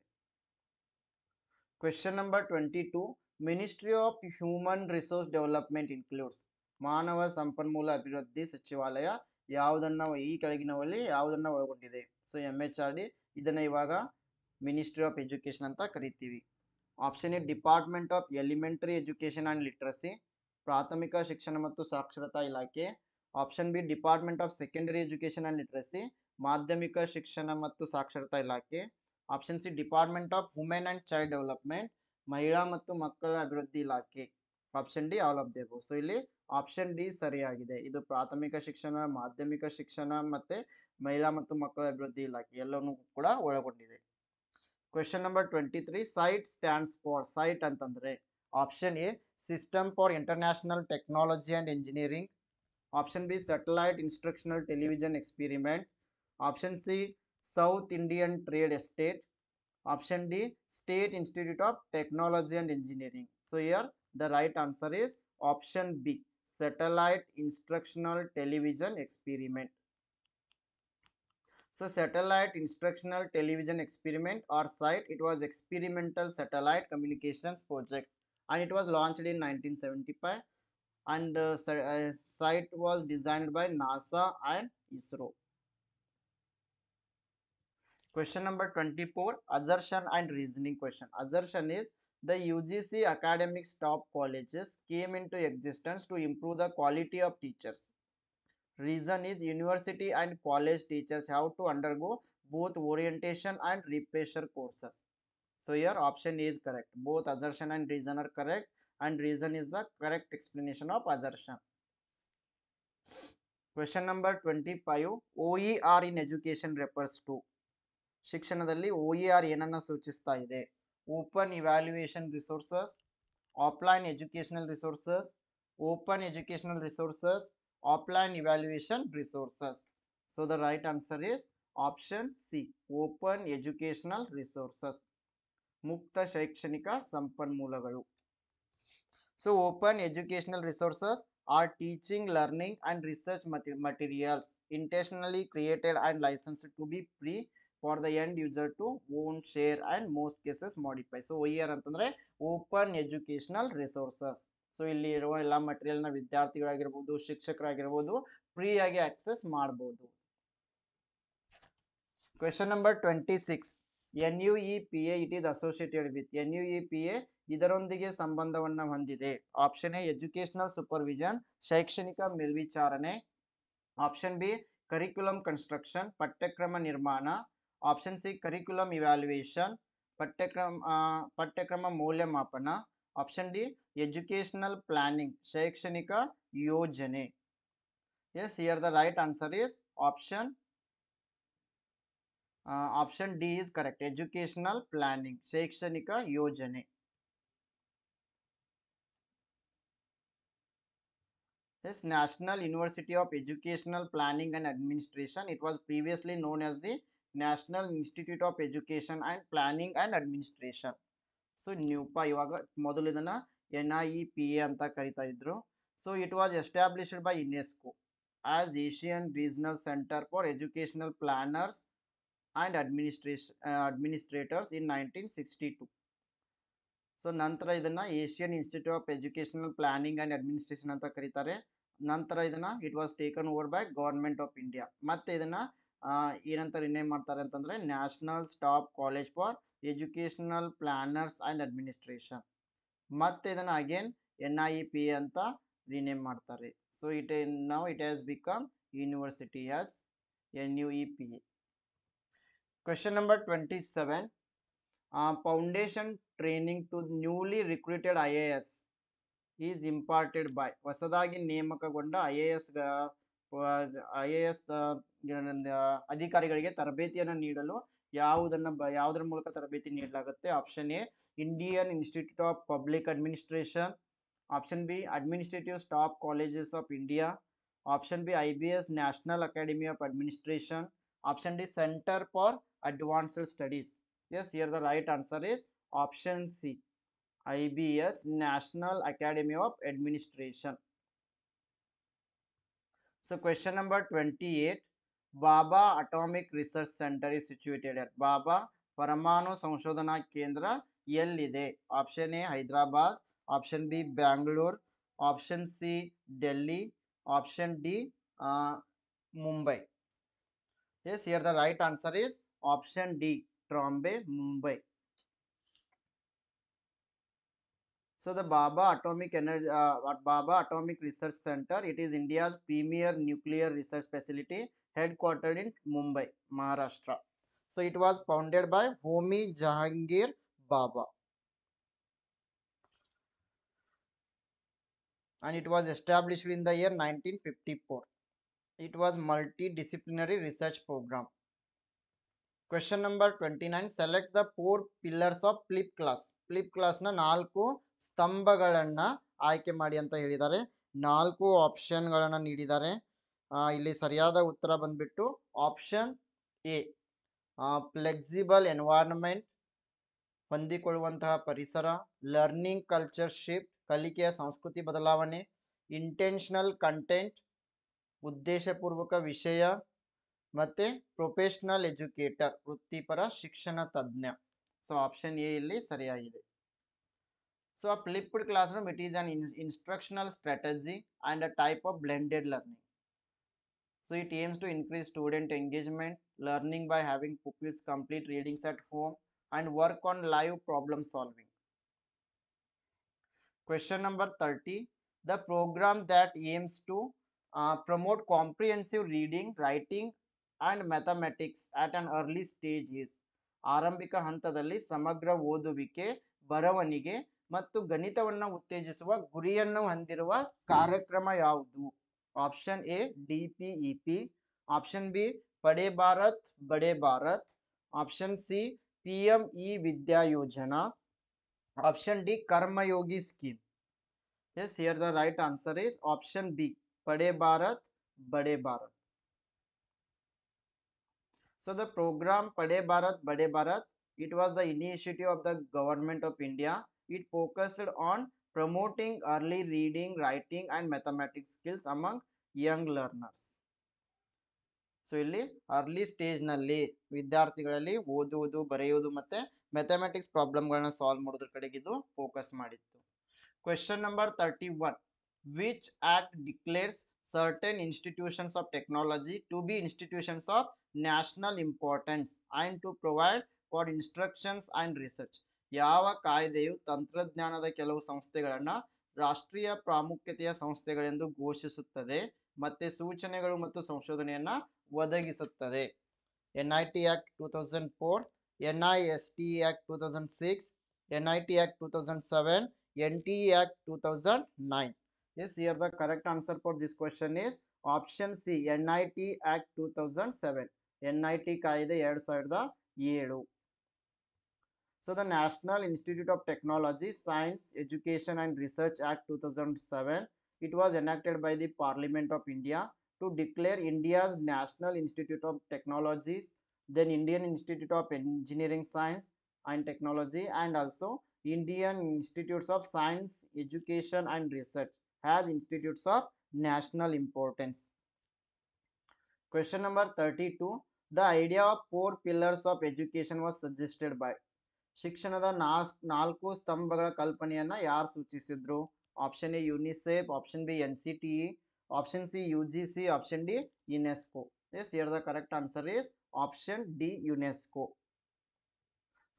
Question number 22 Ministry of Human Resource Development includes Manava Sampanmoola Abhirvaddi Sachivalaya ಯಾವುದನ್ನು ಈ ಕೆಳಗಿನವಲ್ಲಿ ಯಾವುದನ್ನು ಒಳಗೊಂಡಿದೆ so M H R D ಇದನ್ನು ಇವಾಗ ಮಿನಿಸ್ಟ್ರಿ ಆಫ್ ಎಜುಕೇಷನ್ ಅಂತ ಕರಿತೀವಿ option A department of elementary education and literacy ಪ್ರಾಥಮಿಕ ಶಿಕ್ಷಣ ಮತ್ತು ಸಾಕ್ಷರತಾ ಇಲಾಖೆ option B department of secondary education and literacy ಮಾಧ್ಯಮಿಕ ಶಿಕ್ಷಣ ಮತ್ತು ಸಾಕ್ಷರತಾ ಇಲಾಖೆ option C department of women and child development ಮಹಿಳಾ ಮತ್ತು ಮಕ್ಕಳ ಅಭಿವೃದ್ಧಿ ಇಲಾಖೆ option D all of the above so ಇಲ್ಲಿ ಆಪ್ಷನ್ ಡಿ ಸರಿಯಾಗಿದೆ ಇದು ಪ್ರಾಥಮಿಕ ಶಿಕ್ಷಣ ಮಾಧ್ಯಮಿಕ ಶಿಕ್ಷಣ ಮತ್ತೆ ಮಹಿಳಾ ಮತ್ತು ಮಕ್ಕಳ ಅಭಿವೃದ್ಧಿ ಇಲಾಖೆ ಎಲ್ಲವನ್ನೂ ಕೂಡ ಒಳಗೊಂಡಿದೆ question number twenty three SITE stands for SITE ಅಂತಂದ್ರೆ option A system for international technology and engineering option B satellite instructional television experiment option C south Indian trade estate option D state institute of technology and engineering so here the right answer is option B satellite instructional television experiment. So satellite instructional television experiment or SITE, it was experimental satellite communications project and it was launched in 1975 and uh, uh, SITE was designed by NASA and ISRO. Question number 24, assertion and reasoning question. Assertion is the UGC academics top colleges came into existence to improve the quality of teachers. Reason is university and college teachers have to undergo both orientation and refresher courses. So your option is correct. Both assertion and reason are correct and reason is the correct explanation of assertion. question number twenty five O E R in education refers to ಶಿಕ್ಷಣದಲ್ಲಿ ಒ ಇ ಆರ್ ಏನನ್ನು ಸೂಚಿಸ್ತಾ open evaluation resources, offline educational resources, open educational resources, offline evaluation resources. So the right answer is option C, open educational resources. Mukta Shaikshanika Sampan Mulagalu. So open educational resources are teaching, learning and research materials intentionally created and licensed to be pre for the end user to own share and most cases modify so here ಅಂತಂದ್ರೆ ಓಪನ್ educational ರಿಸೋರ್ಸಸ್ ಸೊ ಇಲ್ಲಿ ಇರುವ ಎಲ್ಲ ಮೆಟೀರಿಯಲ್ನ ವಿದ್ಯಾರ್ಥಿಗಳಾಗಿರ್ಬೋದು ಶಿಕ್ಷಕರಾಗಿರ್ಬೋದು ಫ್ರೀಯಾಗಿ ಆಕ್ಸೆಸ್ ಮಾಡ್ಬೋದು question number twenty six N U E P A it is associated with N U E P A ಇದರೊಂದಿಗೆ ಸಂಬಂಧವನ್ನು ಹೊಂದಿದೆ ಆಪ್ಷನ್ ಎ ಎಜುಕೇಶನಲ್ ಸೂಪರ್ವಿಜನ್ ಶೈಕ್ಷಣಿಕ ಮೇಲ್ವಿಚಾರಣೆ ಆಪ್ಷನ್ ಬಿ ಕರಿಕ್ಯುಲಂ ಕನ್ಸ್ಟ್ರಕ್ಷನ್ ಪಠ್ಯಕ್ರಮ ನಿರ್ಮಾಣ ઓપ્શન સી કરિક્યુલમ ઇવેલ્યુએશન પઠ્યક્રમ ಪಠ್ಯಕ್ರಮ ಮೌಲ್ಯಮಾಪನ Option D, educational planning, ಶೈಕ್ಷಣಿಕ योजने. Yes, here the right answer is option. Option D is correct educational planning ಶೈಕ್ಷಣಿಕ योजने. This National University of Educational Planning and Administration, it was previously known as the national institute of education and planning and administration so NUEPA ಇವಾಗ ಮೊದಲು ಇದನ್ನು N I E e P A ಅಂತ ಕರಿತಾ ಇದ್ರು so it was established by UNESCO as Asian regional centre for educational planners and administration administrators in nineteen sixty two so ನಂತರ ಇದನ್ನು Asian institute of educational planning and administration ಅಂತ ಕರೀತಾರೆ ನಂತರ ಇದನ್ನು it was taken over by government of India ಮತ್ತೆ ಇದನ್ನು ಏನಂತ ರಿನೇಮ್ ಮಾಡ್ತಾರೆ ಅಂತಂದ್ರೆ national staff college for educational planners and administration ಮತ್ತೆ ಇದನ್ನ ಅಗೇನ್ ಎನ್ ಐ ಪಿ ಅಂತ ರಿನೇಮ್ ಮಾಡ್ತಾರೆ so it now it has become university has N U E P A question number twenty seven foundation training to newly recruited I A S is imparted by ಹೊಸದಾಗಿ ನೇಮಕಗೊಂಡ I A S I A S ಅಧಿಕಾರಿಗಳಿಗೆ ತರಬೇತಿಯನ್ನು ನೀಡಲು ಯಾವುದನ್ನು ಯಾವುದರ ಮೂಲಕ ತರಬೇತಿ ನೀಡಲಾಗುತ್ತೆ option A Indian institute of public administration option B administrative staff colleges of India option B I B S national academy of administration option D centre for advanced studies as here the right answer is option C I B S national academy of administration question number twenty 28. Bhabha Atomic research centre is situated at Bhabha ಪರಮಾಣು ಸಂಶೋಧನಾ ಕೇಂದ್ರ ಎಲ್ಲಿದೆ option A Hyderabad option B Bangalore option C Delhi option D Mumbai as here the right answer is option D Trombay Mumbai So the Baba Atomic Energy what uh, Baba Atomic Research Center it is India's premier nuclear research facility headquartered in Mumbai, Maharashtra. So it was founded by Homi Jahangir Baba. And it was established in the year 1954. It was multidisciplinary research program. Question number twenty nine select the four pillars of flip class flip ಕ್ಲಾಸ್ನ ನಾಲ್ಕು ಸ್ತಂಭಗಳನ್ನು ಆಯ್ಕೆ ಮಾಡಿ ಅಂತ ಹೇಳಿದ್ದಾರೆ ನಾಲ್ಕು ಆಪ್ಷನ್ಗಳನ್ನು ನೀಡಿದ್ದಾರೆ ಇಲ್ಲಿ ಸರಿಯಾದ ಉತ್ತರ ಬಂದ್ಬಿಟ್ಟು ಆಪ್ಷನ್ ಎ ಫ್ಲೆಕ್ಸಿಬಲ್ ಎನ್ವೈರನ್ಮೆಂಟ್ ಹೊಂದಿಕೊಳ್ಳುವಂತಹ ಪರಿಸರ ಲರ್ನಿಂಗ್ ಕಲ್ಚರ್ ಶಿಫ್ಟ್ ಕಲಿಕೆಯ ಸಂಸ್ಕೃತಿ ಬದಲಾವಣೆ ಇಂಟೆನ್ಷನಲ್ ಕಂಟೆಂಟ್ ಉದ್ದೇಶಪೂರ್ವಕ ವಿಷಯ ಮತ್ತೆ ಪ್ರೊಫೆಷನಲ್ ಎಜುಕೇಟರ್ ವೃತ್ತಿಪರ ಶಿಕ್ಷಣ ತಜ್ಞ ಸೊ ಆಪ್ಷನ್ ಎ ಇಲ್ಲಿ ಸರಿಯಾಗಿದೆ So a flipped classroom, it is an in instructional strategy and a type of blended learning. So it aims to increase student engagement, learning by having pupils complete readings at home and work on live problem solving. Question number 30. The program that aims to uh, promote comprehensive reading, writing and mathematics at an early stage is Arambika ಹಂತದಲ್ಲಿ Samagra ಓದುವಿಕೆ ಬರವಣಿಗೆ ಮತ್ತು ಗಣಿತವನ್ನು ಉತ್ತೇಜಿಸುವ ಗುರಿಯನ್ನು ಹೊಂದಿರುವ ಕಾರ್ಯಕ್ರಮ ಯಾವುದು option A D P option B Padhe Bharat Badhe Bharat option C P M Vidya Yojana option D Karmayogi scheme as here the right answer is option B Padhe Bharat Badhe Bharat so the programme Padhe Bharat Badhe Bharat it was the initiative of the government of India it focused on promoting early reading, writing and mathematics skills among young learners so ಇಲ್ಲಿ ಅರ್ಲಿ ಸ್ಟೇಜ್ನಲ್ಲಿ ವಿದ್ಯಾರ್ಥಿಗಳಲ್ಲಿ ಓದುವುದು ಬರೆಯುವುದು ಮತ್ತು ಮ್ಯಾಥಮೆಟಿಕ್ಸ್ ಪ್ರಾಬ್ಲಮ್ಗಳನ್ನ ಸಾಲ್ವ್ ಮಾಡೋದ್ರ ಕಡೆಗೆ ಇದು ಫೋಕಸ್ ಮಾಡಿತ್ತು question number thirty one which act declares certain institutions of technology to be institutions of national importance and to provide for instructions and research ಯಾವ ಕಾಯ್ದೆಯು ತಂತ್ರಜ್ಞಾನದ ಕೆಲವು ಸಂಸ್ಥೆಗಳನ್ನು ರಾಷ್ಟ್ರೀಯ ಪ್ರಾಮುಖ್ಯತೆಯ ಸಂಸ್ಥೆಗಳೆಂದು ಘೋಷಿಸುತ್ತದೆ ಮತ್ತೆ ಸೂಚನೆಗಳು ಮತ್ತು ಸಂಶೋಧನೆಯನ್ನ ಒದಗಿಸುತ್ತದೆ N I T act two thousand four N I S T act two thousand six N I T act two thousand seven N T act two thousand nine as here the correct answer for this question is option C N I T act two thousand seven N I T ಕಾಯ್ದೆ ಎರಡು ಸಾವಿರದ ಏಳು So the National Institute of Technology, Science, Education and Research Act 2007, it was enacted by the Parliament of India to declare India's National Institute of Technologies, then Indian Institute of Engineering Science and Technology and also Indian Institutes of Science, Education and Research as institutes of national importance. Question number 32. The idea of four pillars of education was suggested by शिक्षणದ ನಾಲ್ಕು స్తంభಗಳ ಕಲ್ಪನೆಯನ್ನ ಯಾರು ಸೂಚಿಸಿದರು option A 유นิ세프 option B NCT option C UGC option D 유네스코 as here the correct answer is option D 유네스코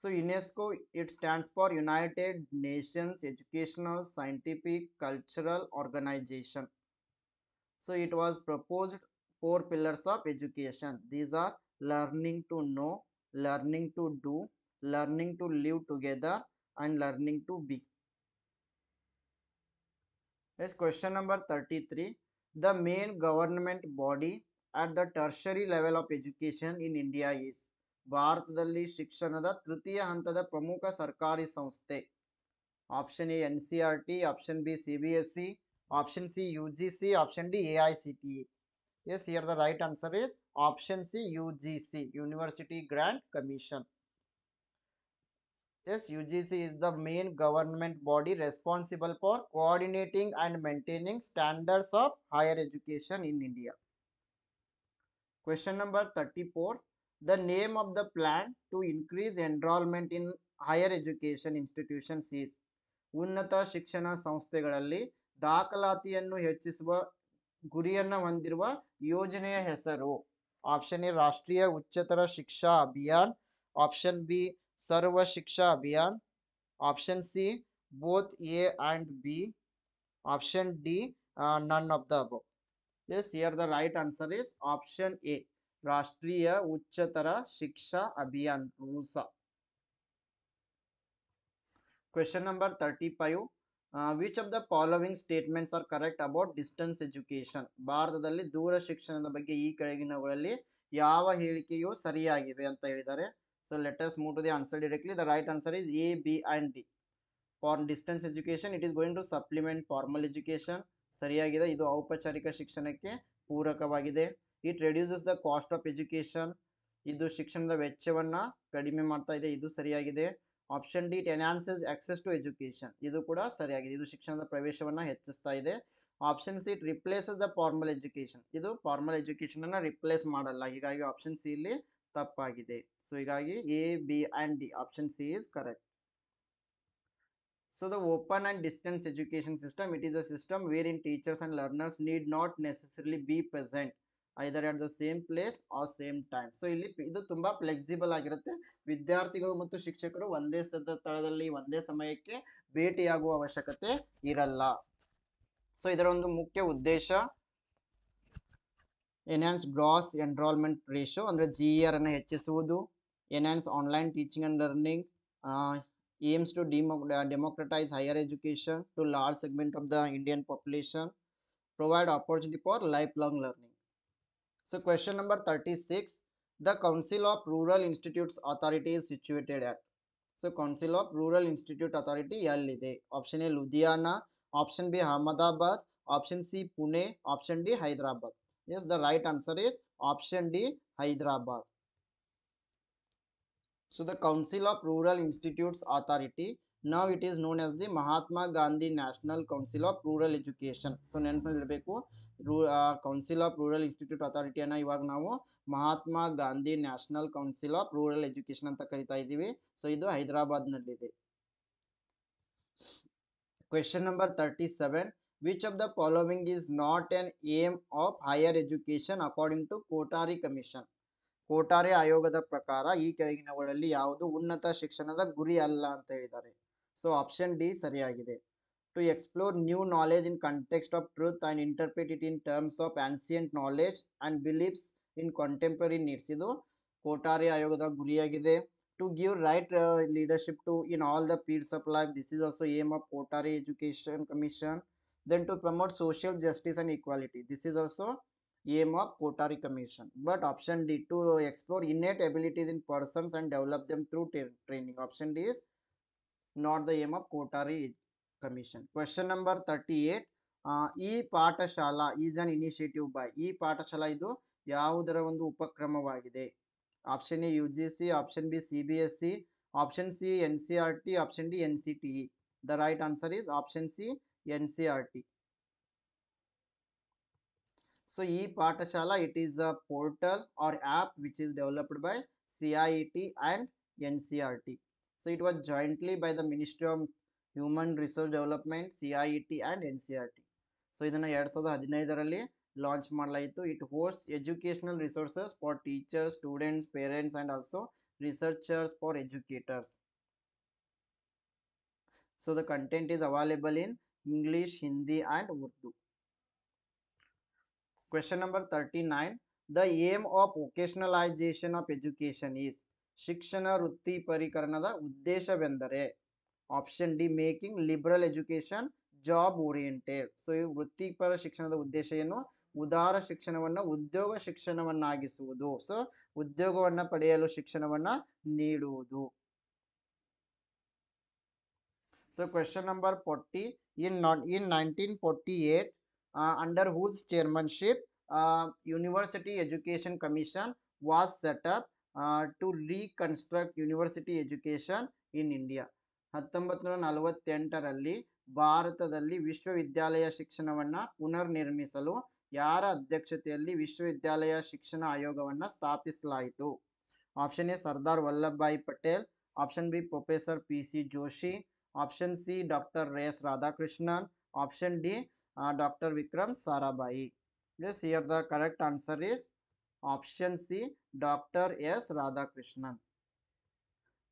so 유네스코 it stands for United Nations educational Scientific Cultural Organisation so it was proposed four pillars of education these are learning to know learning to do learning to live together and learning to be. Yes, question number 33. The main government body at the tertiary level of education in India is Bharat Dali Shikshanada Trutiya Hantada Pramukha Sarkari Samste. Option A NCRT, Option B CBSE, Option C UGC, Option D AICTE. Yes, here the right answer is Option C UGC, University Grant Commission. Yes, UGC is the main government body responsible for coordinating and maintaining standards of higher education in India. Question number 34. The name of the plan to increase enrollment in higher education institutions is ಉನ್ನತ ಶಿಕ್ಷಣ ಸಂಸ್ಥೆಗಳಲ್ಲಿ ದಾಖಲಾತಿಯನ್ನು ಹೆಚ್ಚಿಸುವ ಗುರಿಯನ್ನು ಹೊಂದಿರುವ ಯೋಜನೆಯ ಹೆಸರು option A Rashtriya uchchatara shiksha abhiyan option B Sarva Shiksha Abhiyan option C both A and B option D none of the above as here the right answer is option A Rashtriya Uchchatar Shiksha Abhiyan RUSA number thirty 35. Which of the following statements are correct about about education ಭಾರತದಲ್ಲಿ ದೂರ ಶಿಕ್ಷಣದ ಬಗ್ಗೆ ಈ ಕೆಳಗಿನವುಗಳಲ್ಲಿ ಯಾವ ಹೇಳಿಕೆಯು ಸರಿಯಾಗಿವೆ ಅಂತ ಹೇಳಿದ್ದಾರೆ So let us move to the answer directly. The right answer is A, B and D. For distance education, it is going to supplement formal education. ಸರಿಯಾಗಿದೆ ಇದು ಔಪಚಾರಿಕ ಶಿಕ್ಷಣಕ್ಕೆ ಪೂರಕವಾಗಿದೆ it reduces the cost of education ಇದು ಶಿಕ್ಷಣದ ವೆಚ್ಚವನ್ನು ಕಡಿಮೆ ಮಾಡ್ತಾ ಇದೆ ಇದು ಸರಿಯಾಗಿದೆ option D it enhances access to education ಇದು ಕೂಡ ಸರಿಯಾಗಿದೆ ಇದು ಶಿಕ್ಷಣದ ಪ್ರವೇಶವನ್ನು ಹೆಚ್ಚಿಸ್ತಾ ಇದೆ option C it replaces the formal education ಇದು ಫಾರ್ಮಲ್ ಎಜುಕೇಶನನ್ನು ರಿಪ್ಲೇಸ್ ಮಾಡಲ್ಲ ಹೀಗಾಗಿ ಆಪ್ಷನ್ ಸಿ ಇಲ್ಲಿ ತಪ್ಪಾಗಿದೆ ಸೊ ಹೀಗಾಗಿ education system it is learners need not necessarily be present the same place or same time so ಇಲ್ಲಿ ಇದು ತುಂಬಾ ಫ್ಲೆಕ್ಸಿಬಲ್ ಆಗಿರುತ್ತೆ ವಿದ್ಯಾರ್ಥಿಗಳು ಮತ್ತು ಶಿಕ್ಷಕರು ಒಂದೇ ಸ್ಥಳದಲ್ಲಿ ಒಂದೇ ಸಮಯಕ್ಕೆ ಭೇಟಿಯಾಗುವ ಅವಶ್ಯಕತೆ ಇರಲ್ಲ ಸೊ ಇದರ ಒಂದು ಮುಖ್ಯ ಉದ್ದೇಶ एनहैंस ग्रॉस एनरोलमेंट रेशो अंदर जी आर हूँ enhance in teaching and learning aims to demo democratise education to large segment of the Indian population provide opportunity for life long learning so question number thirty six the council of rural institute authority situated at so council of rural institute authority एल option A Ludhiana option B Ahmedabad option C Pune option D Hyderabad yes the right answer is option d hyderabad so the council of rural institutes authority now it is known as the mahatma gandhi national council of rural education so nenna idirbeku council of rural institute authority ana ivag navu mahatma gandhi national council of rural education anta karita idivi so idu hyderabad question number 37 which of the following is not an aim of higher education according to Kothari commission Kothari ಆಯೋಗದ ಪ್ರಕಾರ ಈ ಕೆಳಗಿನಗಳಲ್ಲಿ ಯಾವುದು ಉನ್ನತ ಶಿಕ್ಷಣದ ಗುರಿ ಅಲ್ಲ ಅಂತ ಹೇಳಿದ್ದಾರೆ ಸೊ ಆಪ್ಷನ್ ಡಿ ಸರಿಯಾಗಿದೆ to explore new knowledge in context of truth and interpret it in terms of ancient knowledge and beliefs in contemporary needs ಇದು ಕೋಟಾರಿ ಆಯೋಗದ ಗುರಿಯಾಗಿದೆ to give right leadership to in all the fields of life this is also aim of Kothari education commission then to promote social justice and equality. This is also aim of Kotari Commission. But option D, to explore innate abilities in persons and develop them through training. Option D is not the aim of Kotari Commission. Question number 38. E. Pathshala is is an initiative by Pathshala ಇದು ಯಾವುದರ ಒಂದು ಉಪಕ್ರಮವಾಗಿದೆ option Option A UGC, Option B CBSE, Option C NCRT, Option D NCTE. The right answer is Option C N C R T so ಈ Pathshala it is a portal or app which is developed by C I T and N C R T so it was jointly by the ministry of human resource development C I T and N C R T so ಇದನ್ನು ಎರಡ್ ಸಾವಿರದ ಹದಿನೈದರಲ್ಲಿ ಲಾಂಚ್ ಮಾಡಲಾಯಿತು it host educational resources for teachers students parents and also researchers for educators so the content is available in English Hindi Urdu Urdu. Number thirty 39. The aim of vocationalization of education is ಶಿಕ್ಷಣ ವೃತ್ತಿಪರಿಕರಣದ ಉದ್ದೇಶವೆಂದರೆ option D making liberal education job oriented so ಈ ವೃತ್ತಿಪರ ಶಿಕ್ಷಣದ ಉದ್ದೇಶ ಏನು ಉದಾರ ಶಿಕ್ಷಣವನ್ನು ಉದ್ಯೋಗ ಶಿಕ್ಷಣವನ್ನಾಗಿಸುವುದು ಸೊ ಉದ್ಯೋಗವನ್ನು ಪಡೆಯಲು ಶಿಕ್ಷಣವನ್ನ ನೀಡುವುದು so question number forty in, non, in 1948 uh, under whose chairmanship uh, University Education Commission was set up uh, to reconstruct university education in India ಹತ್ತೊಂಬತ್ತು ಭಾರತದಲ್ಲಿ ವಿಶ್ವವಿದ್ಯಾಲಯ ಶಿಕ್ಷಣವನ್ನು ನಿರ್ಮಿಸಲು ಯಾರ ಅಧ್ಯಕ್ಷತೆಯಲ್ಲಿ ವಿಶ್ವವಿದ್ಯಾಲಯ ಶಿಕ್ಷಣ ಆಯೋಗವನ್ನು ಸ್ಥಾಪಿಸಲಾಯಿತು option A Sardar Vallabhbhai Patel option B professor P C Joshi option C Dr. Res Radhakrishnan option D uh, Dr. Vikram Sarabhai yes here the correct answer is option C Dr. S Radhakrishnan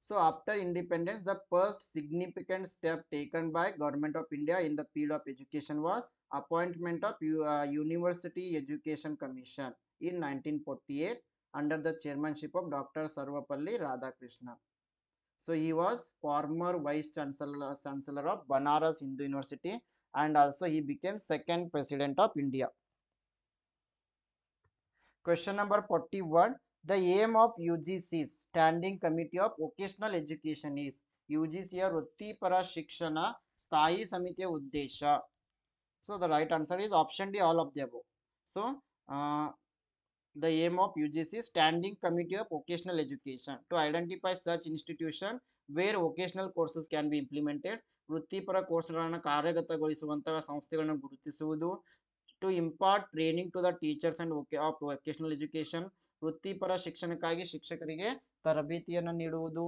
so after independence the first significant step taken by government of India in the field of education was appointment of uh, University Education Commission in 1948 under the chairmanship of Dr. Sarvapalli Radhakrishnan. So he was former vice chancellor, chancellor of Banaras Hindu University and also he became second president of India. Question number 41. The aim of UGC's Standing Committee of Vocational Education is UGCಯ ವೃತ್ತಿಪರ ಶಿಕ್ಷಣ ಸ್ಥಾಯಿ ಸಮಿತಿಯ ಉದ್ದೇಶ so the right answer is option D all of the above. So. Uh, the aim of UGC Standing Committee of Vocational Education to identify such institution where vocational courses can be implemented ವೃತ್ತಿಪರ ಕೋರ್ಸ್ಗಳನ್ನು ಕಾರ್ಯಗತಗೊಳಿಸುವಂತಹ ಸಂಸ್ಥೆಗಳನ್ನು ಗುರುತಿಸುವುದು to impart training to the teachers and of vocational education ವೃತ್ತಿಪರ ಶಿಕ್ಷಣಕ್ಕಾಗಿ ಶಿಕ್ಷಕರಿಗೆ ತರಬೇತಿಯನ್ನು ನೀಡುವುದು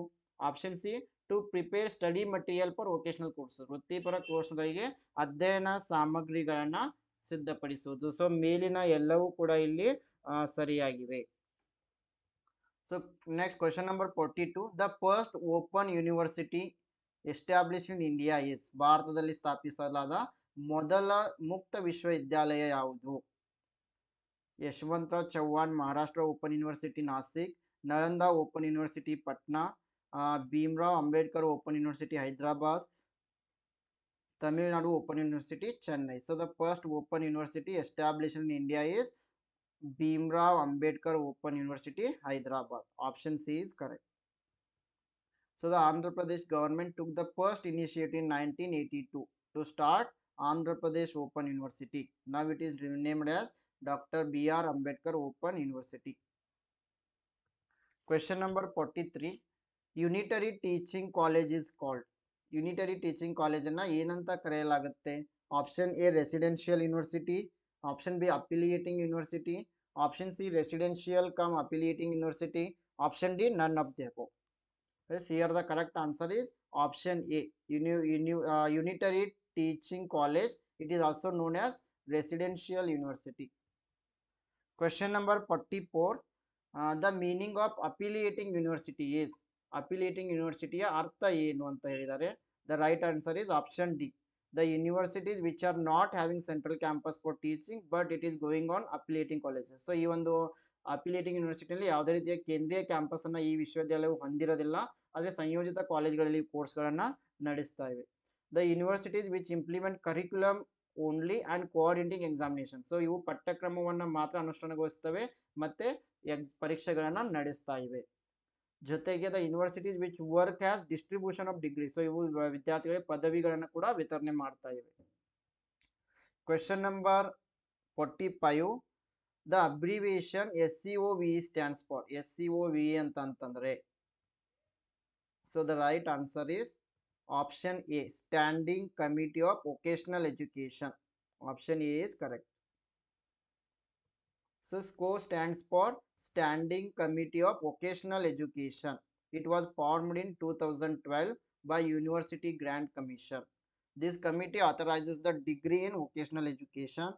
option C to prepare study material for vocational course ವೃತ್ತಿಪರ ಕೋರ್ಸ್ಗಳಿಗೆ ಅಧ್ಯಯನ ಸಾಮಗ್ರಿಗಳನ್ನು ಸಿದ್ಧಪಡಿಸುವುದು ಸೊ ಮೇಲಿನ ಎಲ್ಲವೂ ಕೂಡ ಇಲ್ಲಿ ಸರಿಯಾಗಿವೆ so next question number forty two the first open university establish in India is ಭಾರತದಲ್ಲಿ ಸ್ಥಾಪಿಸಲಾದ ಮೊದಲ ಮುಕ್ತ ವಿಶ್ವವಿದ್ಯಾಲಯ ಯಾವುದು Yashwantrao Chavan Maharashtra open university Nashik Nalanda open university Patna Bhimrao Ambedkar open university Hyderabad Tamil Nadu open university Chennai so the first open university establish in India is Bhimrao Ambedkar Open University, Hyderabad. Option C is correct. So the Andhra Pradesh government took the first initiative in 1982 to start Andhra Pradesh Open University. Now it is renamed as Dr. B.R. Ambedkar Open University. Question number 43. Unitary Teaching College is called. Unitary Teaching College ಅನ್ನ ಏನಂತ ಕರೆಯಲಾಗುತ್ತೆ option A residential university option B affiliating university option C residential cum affiliating university option D none of देखो सीआर the correct answer is option A unitary teaching college it is also known as residential university question number forty the meaning of affiliating university is affiliating university अर्थ ऐन अंतर the right answer is option D the universities which are not having central campus for teaching but it is going on affiliating colleges so ಈ ಒಂದು ಅಪಿಲೇಟಿಂಗ್ ಯೂನಿವರ್ಸಿಟಿಯಲ್ಲಿ ಯಾವುದೇ ರೀತಿಯ ಕೇಂದ್ರೀಯ ಕ್ಯಾಂಪಸ್ ಅನ್ನ ಈ ವಿಶ್ವವಿದ್ಯಾಲಯವು ಹೊಂದಿರೋದಿಲ್ಲ ಆದರೆ ಸಂಯೋಜಿತ ಕಾಲೇಜ್ಗಳಲ್ಲಿ ಕೋರ್ಸ್ಗಳನ್ನ ನಡೆಸ್ತಾ ಇವೆ the universities which implement curriculum only and coordinating examination so ಇವು ಪಠ್ಯಕ್ರಮವನ್ನು ಮಾತ್ರ ಅನುಷ್ಠಾನಗೊಳಿಸ್ತವೆ ಮತ್ತೆ ಎಕ್ಸ್ ಪರೀಕ್ಷೆಗಳನ್ನು ನಡೆಸ್ತಾ ಇವೆ ಜೊತೆಗೆ the universities which work has distribution of degree so ಇವು ವಿದ್ಯಾರ್ಥಿಗಳಿಗೆ ಪದವಿಗಳನ್ನು ಕೂಡ ವಿತರಣೆ ಮಾಡ್ತಾ ಇವೆ question number forty five the abbreviation S C O V stands for S C O V ಅಂತ ಅಂತಂದ್ರೆ so the right answer is option A standing committee of vocational education option A is correct So SCO stands for Standing Committee of Vocational Education. It was formed in 2012 by University Grant Commission. This committee authorizes the degree in vocational education.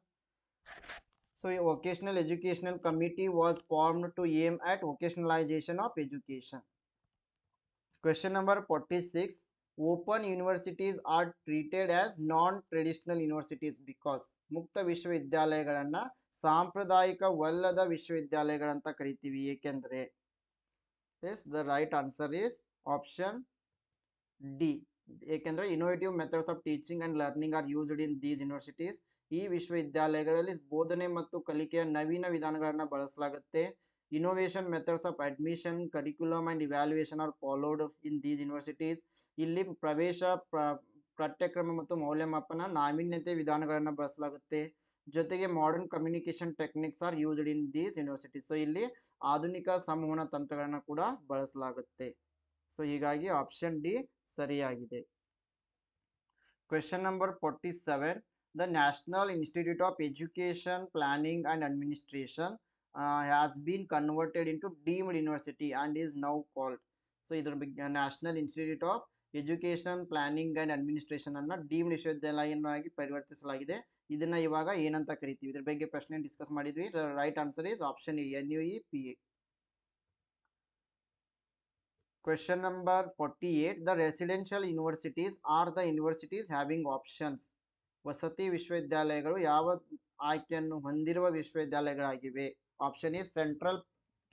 So a vocational educational committee was formed to aim at vocationalization of education. Question number 46. Open universities are treated as non traditional universities because ಮುಕ್ತ ವಿಶ್ವವಿದ್ಯಾಲಯಗಳನ್ನು ಸಾಂಪ್ರದಾಯಿಕವಲ್ಲದ ವಿಶ್ವವಿದ್ಯಾಲಯಗಳಂತ ಕರಿತೀವಿ ಏಕೆಂದರೆ as the right answer is option D ಏಕೆಂದರೆ innovative methods of teaching and learning are used in these universities ಈ ವಿಶ್ವವಿದ್ಯಾಲಯಗಳಲ್ಲಿ ಬೋಧನೆ ಮತ್ತು ಕಲಿಕೆಯ ನವೀನ ವಿಧಾನಗಳನ್ನು ಬಳಸಲಾಗುತ್ತೆ innovation methods of admission curriculum and evaluation are followed in these universities ಇಲ್ಲಿ ಪ್ರವೇಶ ಪಠ್ಯಕ್ರಮ ಮತ್ತು ಮೌಲ್ಯಮಾಪನ ನಾವೀನ್ಯತೆ ವಿಧಾನಗಳನ್ನು ಬಳಸಲಾಗುತ್ತೆ ಜೊತೆಗೆ modern communication techniques are used in these university so ಇಲ್ಲಿ ಆಧುನಿಕ ಸಂವಹನ ತಂತ್ರಗಳನ್ನು ಕೂಡ ಬಳಸಲಾಗುತ್ತೆ ಸೊ ಹೀಗಾಗಿ ಆಪ್ಷನ್ ಡಿ ಸರಿಯಾಗಿದೆ question number forty seven the national institute of education planning and administration Uh, has been converted into deemed university and is now called so ಇದ್ರ ಬಗ್ಗೆ national institute of education planning and administration ಅನ್ನ ಡೀಮ್ಡ್ ವಿಶ್ವವಿದ್ಯಾಲಯನಾಗಿ ಪರಿವರ್ತಿಸಲಾಗಿದೆ ಇದನ್ನ ಇವಾಗ ಏನಂತ ಕರಿತೀವಿ ಇದ್ರ ಬಗ್ಗೆ ಪ್ರಶ್ನೆ ಡಿಸ್ಕಸ್ ಮಾಡಿದ್ವಿ right answer is option E N U E P A question number forty eight the residential universities are the universities having options ವಸತಿ ವಿಶ್ವವಿದ್ಯಾಲಯಗಳು ಯಾವ ಆಯ್ಕೆಯನ್ನು ಹೊಂದಿರುವ ವಿಶ್ವವಿದ್ಯಾಲಯಗಳಾಗಿವೆ option A central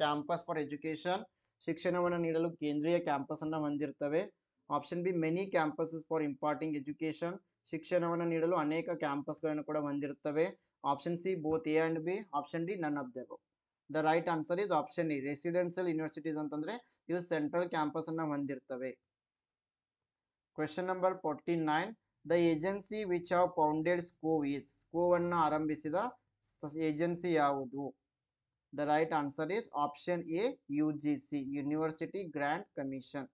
campus for education ಶಿಕ್ಷಣವನ್ನು ನೀಡಲು ಕೇಂದ್ರೀಯ ಕ್ಯಾಂಪಸ್ ಅನ್ನು ಹೊಂದಿರ್ತವೆ option B many campuses for imparting education ಶಿಕ್ಷಣವನ್ನು ನೀಡಲು ಅನೇಕ ಕ್ಯಾಂಪಸ್ಗಳನ್ನು ಕೂಡ ಹೊಂದಿರುತ್ತವೆ option C both A and B option D none of the above the right answer is option E residential universities ಅಂತಂದ್ರೆ ಇವು ಸೆಂಟ್ರಲ್ ಕ್ಯಾಂಪಸ್ ಅನ್ನ ಹೊಂದಿರ್ತವೆ question number forty nine the agency which have founded ಸ್ಕೋ ಈಸ್ ಸ್ಕೋವನ್ನು ಆರಂಭಿಸಿದ ಏಜೆನ್ಸಿ ಯಾವುದು The right answer is option A UGC University Grant Commission.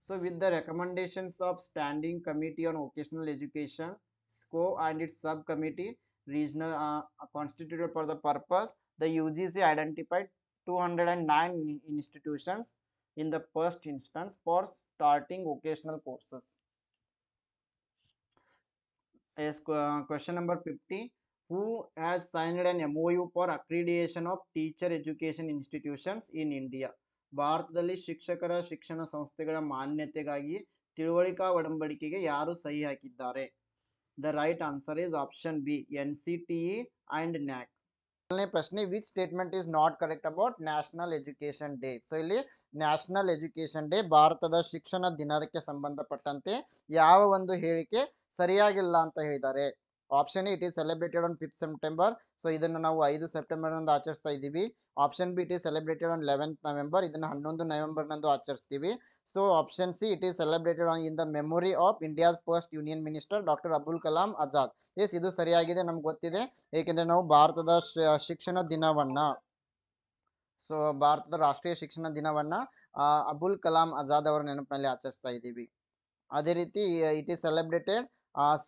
So with the recommendations of Standing Committee on Vocational Education SCO and its subcommittee regional uh, constituted for the purpose the UGC identified 209 institutions in the first instance for starting vocational courses. As uh, question number 50 who has signed an MOU for accreditation of teacher education institutions in India. ಭಾರತದಲ್ಲಿ ಶಿಕ್ಷಕರ ಶಿಕ್ಷಣ ಸಂಸ್ಥೆಗಳ ಮಾನ್ಯತೆಗಾಗಿ ತಿಳುವಳಿಕಾ ಒಡಂಬಡಿಕೆಗೆ ಯಾರು ಸಹಿ ಹಾಕಿದ್ದಾರೆ the right answer is option B N C T E NAAC ಪ್ರಶ್ನೆ which statement is not correct about national education day so ಇಲ್ಲಿ ನ್ಯಾಷನಲ್ ಎಜುಕೇಷನ್ ಡೇ ಭಾರತದ ಶಿಕ್ಷಣ ದಿನಕ್ಕೆ ಸಂಬಂಧಪಟ್ಟಂತೆ ಯಾವ ಒಂದು ಹೇಳಿಕೆ ಸರಿಯಾಗಿಲ್ಲ ಅಂತ ಹೇಳಿದ್ದಾರೆ option A it is celebrated on fifth September so ಇದನ್ನು ನಾವು ಐದು ಸೆಪ್ಟೆಂಬರ್ ನಂದು ಆಚರಿಸ್ತಾ ಇದ್ದೀವಿ option B it is celebrated on eleventh November ಇದನ್ನು ಹನ್ನೊಂದು ನವೆಂಬರ್ ನಂದು ಆಚರಿಸ್ತೀವಿ so option C it is celebrated on in the memory of India's first union minister doctor Abdul Kalam Azad yes ಇದು ಸರಿಯಾಗಿದೆ ನಮ್ಗೆ ಗೊತ್ತಿದೆ ಏಕೆಂದರೆ ನಾವು ಭಾರತದ ಶಿಕ್ಷಣ ದಿನವನ್ನ ಸೊ ಭಾರತದ ರಾಷ್ಟ್ರೀಯ ಶಿಕ್ಷಣ ದಿನವನ್ನ ಅಬುಲ್ ಕಲಾಂ ಆಜಾದ್ ಅವರ ನೆನಪಿನಲ್ಲಿ ಆಚರಿಸ್ತಾ ಇದ್ದೀವಿ ಅದೇ ರೀತಿ it is celebrated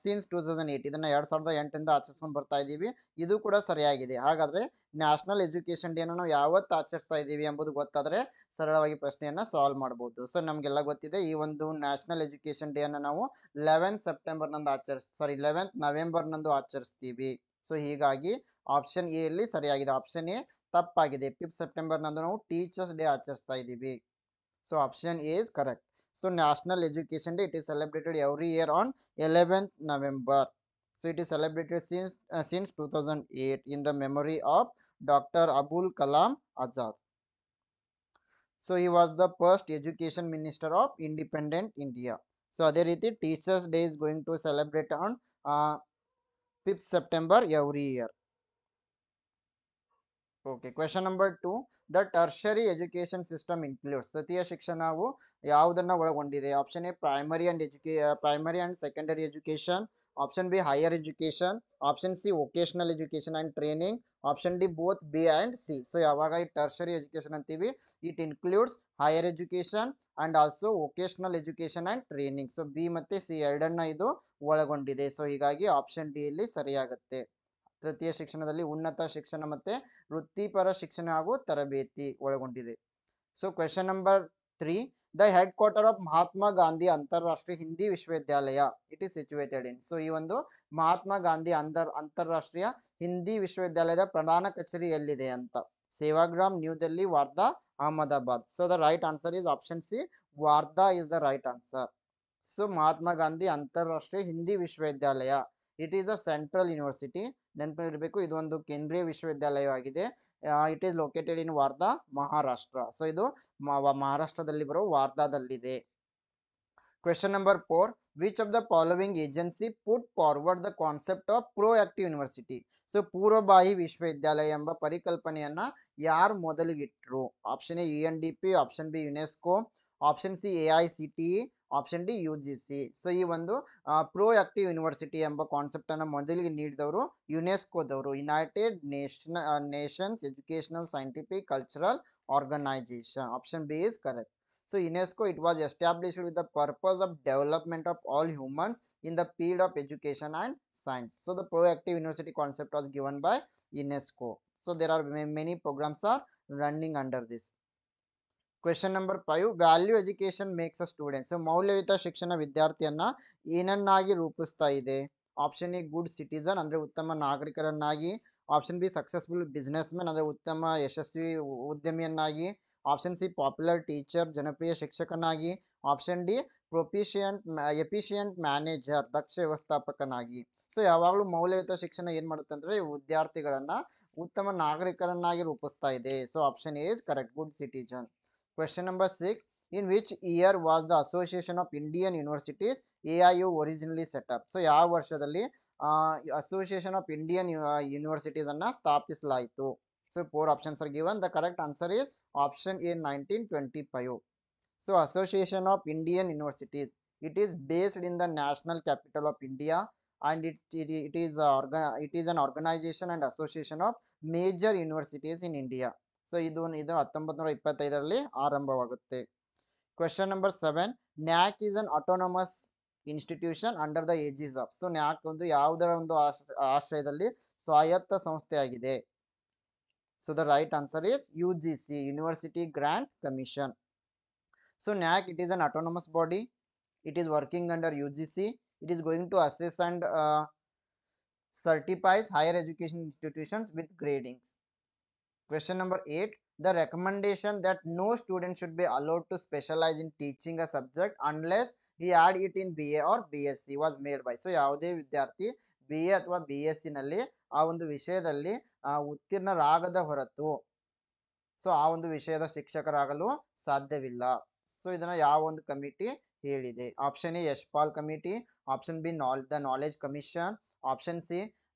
since two thousand eight ಇದನ್ನ ಎರಡು ಸಾವಿರದ ಎಂಟರಿಂದ ಆಚರಿಸ್ಕೊಂಡು ಬರ್ತಾ ಇದ್ದೀವಿ ಇದು ಕೂಡ ಸರಿಯಾಗಿದೆ ಹಾಗಾದ್ರೆ ನ್ಯಾಷನಲ್ ಎಜುಕೇಷನ್ ಡೇನ ನಾವು ಯಾವತ್ತು ಆಚರಿಸ್ತಾ ಇದ್ದೀವಿ ಎಂಬುದು ಗೊತ್ತಾದರೆ ಸರಳವಾಗಿ ಪ್ರಶ್ನೆಯನ್ನ ಸಾಲ್ವ್ ಮಾಡಬಹುದು ಸೊ ನಮಗೆಲ್ಲ ಗೊತ್ತಿದೆ ಈ ಒಂದು ನ್ಯಾಷನಲ್ ಎಜುಕೇಷನ್ ಡೇಯನ್ನು ನಾವು ಲೆವೆಂತ್ ಸೆಪ್ಟೆಂಬರ್ನಂದು ಆಚರಿಸ್ ಸಾರಿ ಲೆವೆಂತ್ ನವೆಂಬರ್ನಂದು ಆಚರಿಸ್ತೀವಿ ಸೊ ಹೀಗಾಗಿ ಆಪ್ಷನ್ ಎ ಅಲ್ಲಿ ಸರಿಯಾಗಿದೆ ಆಪ್ಷನ್ ಎ ತಪ್ಪಾಗಿದೆ ಫಿಫ್ತ್ ನಂದು ನಾವು ಟೀಚರ್ಸ್ ಡೇ ಆಚರಿಸ್ತಾ ಇದ್ದೀವಿ so option A is correct So National Education Day, it is celebrated every year on 11th November. So it is celebrated since, uh, since 2008 in the memory of Dr. Abul Kalam Azad. So he was the first education minister of independent India. other ಅದೇ the Teachers Day is going to celebrate on uh, fifth September every year. Okay question number two the tertiary education system includes ತೃತೀಯ ಶಿಕ್ಷಣವು ಯಾವುದನ್ನು ಒಳಗೊಂಡಿದೆ ಆಪ್ಷನ್ ಎ ಪ್ರೈಮರಿ ಆ್ಯಂಡ್ ಎಜುಕೇ primary and secondary education option B higher education option C vocational education and training option D both B and C so ಯಾವಾಗ ಈ ಟರ್ಷರಿ ಎಜುಕೇಷನ್ ಅಂತೀವಿ it includes higher education and also vocational education and training so B ಮತ್ತು ಸಿ ಎರಡನ್ನ ಇದು ಒಳಗೊಂಡಿದೆ ಸೊ ಹೀಗಾಗಿ ಆಪ್ಷನ್ ಡಿ ಇಲ್ಲಿ ಸರಿಯಾಗುತ್ತೆ ತೃತೀಯ ಶಿಕ್ಷಣದಲ್ಲಿ ಉನ್ನತ ಶಿಕ್ಷಣ ಮತ್ತೆ ವೃತ್ತಿಪರ ಶಿಕ್ಷಣ ಹಾಗೂ ತರಬೇತಿ ಒಳಗೊಂಡಿದೆ so question number three the head quarter of Mahatma Gandhi ಅಂತಾರಾಷ್ಟ್ರೀಯ Hindi Vishwavidyalaya it is situated in so ಈ ಒಂದು ಮಹಾತ್ಮ ಗಾಂಧಿ ಅಂತರ್ ಅಂತಾರಾಷ್ಟ್ರೀಯ ಹಿಂದಿ ವಿಶ್ವವಿದ್ಯಾಲಯದ ಪ್ರಧಾನ ಕಚೇರಿ ಎಲ್ಲಿದೆ ಅಂತ Sevagram new Delhi Wardha Ahmedabad so the right answer is option C Wardha is the right answer so Mahatma Gandhi ಅಂತಾರಾಷ್ಟ್ರೀಯ Hindi Vishwavidyalaya it is a central university ನೆನಪಿನಲ್ಲಿರಬೇಕು ಒಂದು ಕೇಂದ್ರೀಯ ವಿಶ್ವವಿದ್ಯಾಲಯವಾಗಿದೆ it is located in Wardha Maharashtra so ಇದು ಮಹಾರಾಷ್ಟ್ರದಲ್ಲಿ ಬರುವ ವಾರ್ಧಾದಲ್ಲಿದೆ question number four which of the following agency put forward the concept of proactive university so ಪೂರ್ವಬಾಹಿ ವಿಶ್ವವಿದ್ಯಾಲಯ ಎಂಬ ಪರಿಕಲ್ಪನೆಯನ್ನ ಯಾರು ಮೊದಲಿಗಿಟ್ರು option A N D P option B UNESCO option C A I C T E option D U G C so ಈ ಒಂದು ಪ್ರೋ ಆಕ್ಟಿವ್ ಯೂನಿವರ್ಸಿಟಿ ಎಂಬ ಕಾನ್ಸೆಪ್ಟನ್ನು ಮೊದಲಿಗೆ ನೀಡಿದವರು ಯುನೆಸ್ಕೋದವರು united nation nations educational scientific cultural organisation option B is correct So UNESCO, it was established with the purpose of development of all humans in the field of education and science. So the proactive university concept was given by UNESCO. So there are many programs are running under this. Question number five value education makes a students ಮೌಲ್ಯಯುತ ಶಿಕ್ಷಣ ವಿದ್ಯಾರ್ಥಿಯನ್ನ ಏನನ್ನಾಗಿ ರೂಪಿಸ್ತಾ ಇದೆ ಆಪ್ಷನ್ ಎ ಗುಡ್ ಸಿಟಿಸನ್ ಅಂದರೆ ಉತ್ತಮ ನಾಗರಿಕರನ್ನಾಗಿ option B successful business businessman ಅಂದರೆ ಉತ್ತಮ ಯಶಸ್ವಿ ಉದ್ಯಮಿಯನ್ನಾಗಿ ಆಪ್ಷನ್ ಸಿ ಪಾಪ್ಯುಲರ್ ಟೀಚರ್ ಜನಪ್ರಿಯ ಶಿಕ್ಷಕನಾಗಿ option D proficient efficient manager ದಕ್ಷ ವ್ಯವಸ್ಥಾಪಕನಾಗಿ ಸೊ ಯಾವಾಗಲೂ ಮೌಲ್ಯಯುತ ಶಿಕ್ಷಣ ಏನು ಮಾಡುತ್ತೆ ಅಂದರೆ ವಿದ್ಯಾರ್ಥಿಗಳನ್ನು ಉತ್ತಮ ನಾಗರಿಕರನ್ನಾಗಿ ರೂಪಿಸ್ತಾ ಇದೆ so option A is correct good citizen Question number 6. In which year was the Association of Indian Universities AIU originally set up? So, ಯಾವ ವರ್ಷದಲ್ಲಿ ಅಸೋಸಿಯೇಷನ್ ಆಫ್ ಇಂಡಿಯನ್ Universities ಅನ್ನ ಸ್ಥಾಪಿಸಲಾಯಿತು so four So, are options are given. The correct answer is option A, 1925. So, Association of Indian Universities. It is based in the national capital of India and it, it, it is organ it is an organization and association of major universities in india so ಇದು ಇದು ಹತ್ತೊಂಬತ್ತು ನೂರ ಇಪ್ಪತ್ತೈದರಲ್ಲಿ ಆರಂಭವಾಗುತ್ತೆ question number seven NAAC is an autonomous institution under the aegis of so NAAC ಒಂದು ಯಾವುದರ ಒಂದು ಆಶ್ರಯದಲ್ಲಿ ಸ್ವಾಯತ್ತ ಸಂಸ್ಥೆಯಾಗಿದೆ so the right answer is U G C university grant commission so NAAC it is an autonomous body it is working under U G it is going to assess and certifies higher education institution with gradings Question number 8. The recommendation that no student should be allowed to specialize in teaching a subject unless he had it in BA or BSc was made by. So, ಯಾವುದೇ Vidyarthi, BA A BSc B Avundu ಸಿನಲ್ಲಿ Uttirna ಒಂದು ವಿಷಯದಲ್ಲಿ ಉತ್ತೀರ್ಣರಾಗದ ಹೊರತು ಸೊ ಆ ಒಂದು ವಿಷಯದ ಶಿಕ್ಷಕರಾಗಲು ಸಾಧ್ಯವಿಲ್ಲ ಸೊ ಇದನ್ನ ಯಾವ ಒಂದು ಕಮಿಟಿ ಹೇಳಿದೆ option A Yashpal committee option B ನಾಲ್ the knowledge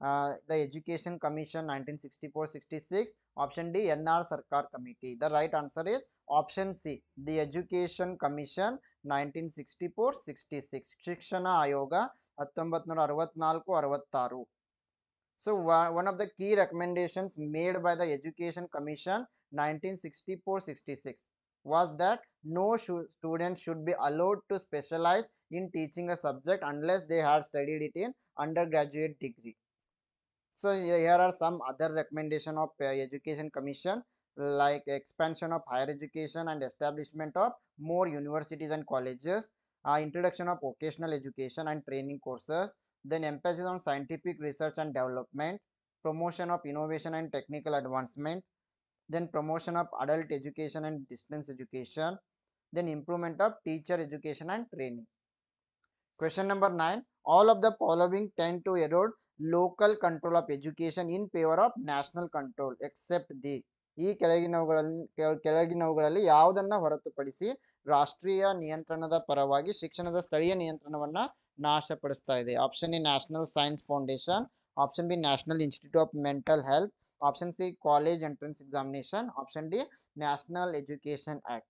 Uh, the Education Commission 1964-66, option D, NR Sarkar Committee. The right answer is option C, the Education Commission 1964-66, Shikshana Ayoga 1964-66. So, one of the key recommendations made by the Education Commission 1964-66 was that no student should be allowed to specialize in teaching a subject unless they had studied it in undergraduate degree so here are some other recommendation of uh, education commission like expansion of higher education and establishment of more universities and colleges uh, introduction of vocational education and training courses then emphasis on scientific research and development promotion of innovation and technical advancement then promotion of adult education and distance education then improvement of teacher education and training Question number 9. All of the following tend to erode local control of education in favor of national control except the ಈ ಕೆಳಗಿನವುಗಳಲ್ಲಿ ಕೆಳಗಿನವುಗಳಲ್ಲಿ ಯಾವುದನ್ನ ಹೊರತುಪಡಿಸಿ ರಾಷ್ಟ್ರೀಯ ನಿಯಂತ್ರಣದ ಪರವಾಗಿ ಶಿಕ್ಷಣದ ಸ್ಥಳೀಯ ನಿಯಂತ್ರಣವನ್ನ ನಾಶಪಡಿಸ್ತಾ ಇದೆ option A national science foundation option B national institute of mental health option C college entrance examination option D national education act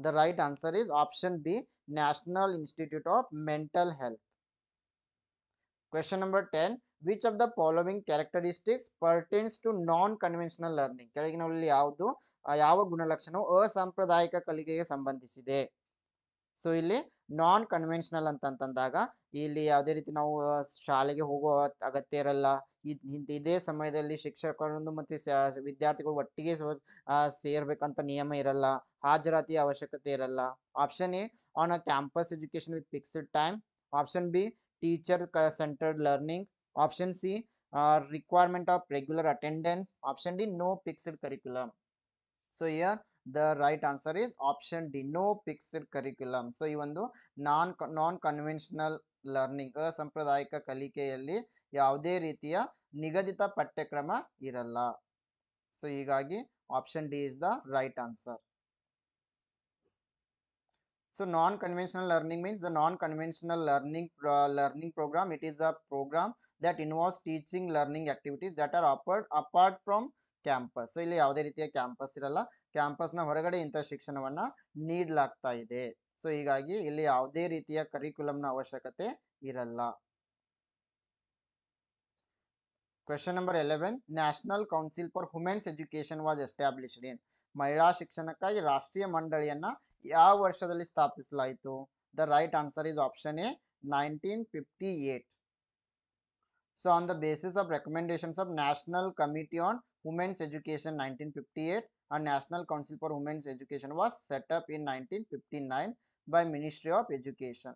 The right answer is option B, National Institute of Mental Health. Question number 10. Which of the following characteristics pertains to non-conventional learning? ಕೆಳಗಿನವರಲ್ಲಿ ಯಾವುದು ಯಾವ ಗುಣಲಕ್ಷಣವು ಅಸಾಂಪ್ರದಾಯಿಕ ಕಲಿಕೆಗೆ ಸಂಬಂಧಿಸಿದೆ ಸೊ ಇಲ್ಲಿ ನಾನ್ ಕನ್ವೆನ್ಷನಲ್ ಅಂತಂದಾಗ ಇಲ್ಲಿ ಯಾವುದೇ ರೀತಿ ನಾವು ಶಾಲೆಗೆ ಹೋಗುವ ಅಗತ್ಯ ಇರಲ್ಲ ಇದೇ ಸಮಯದಲ್ಲಿ ಶಿಕ್ಷಕರನ್ನು ಮತ್ತೆ ವಿದ್ಯಾರ್ಥಿಗಳು ಒಟ್ಟಿಗೆ ಸೇರ್ಬೇಕಂತ ನಿಯಮ ಇರಲ್ಲ ಹಾಜರಾತಿಯ ಅವಶ್ಯಕತೆ ಇರಲ್ಲ option A on a campus education with fixed time option B teacher centred learning option C requirement of regular attendance option D no fixed curriculum so here the right answer is option d no fixed curriculum so ಈ ಒಂದು non non-conventional learning ಅಸಾಂಪ್ರದಾಯಿಕ ಕಲಿಕೆಯಲ್ಲಿ ಯಾವುದೇ ರೀತಿಯ ನಿಗದಿತ ಪಠ್ಯಕ್ರಮ ಇರಲ್ಲ ಸೊ ಹೀಗಾಗಿ option D is the right answer So non-conventional learning means the non-conventional learning learning program. It is a program that involves teaching learning activities that are offered apart from campus ಇಲ್ಲಿ ಯಾವುದೇ ರೀತಿಯ ಕ್ಯಾಂಪಸ್ ಇರಲ್ಲ ಕ್ಯಾಂಪಸ್ನ ಹೊರಗಡೆ ಇಂಥ ಶಿಕ್ಷಣವನ್ನ ನೀಡಲಾಗ್ತಾ ಇದೆ ಸೊ ಹೀಗಾಗಿ ಇಲ್ಲಿ ಯಾವುದೇ ರೀತಿಯ ಕರಿಕ್ಯುಲಮ್ನ ಅವಶ್ಯಕತೆ ಇರಲ್ಲ question number eleven national council for women's education was established in ಮಹಿಳಾ ಶಿಕ್ಷಣಕ್ಕಾಗಿ ರಾಷ್ಟ್ರೀಯ ಮಂಡಳಿಯನ್ನ ಯಾವ ವರ್ಷದಲ್ಲಿ ಸ್ಥಾಪಿಸಲಾಯಿತು the right answer is option A nineteen fifty eight so on the basis of recommendations of national committee on women's education 1958 और national council for women's education was set up in 1959 by ministry of education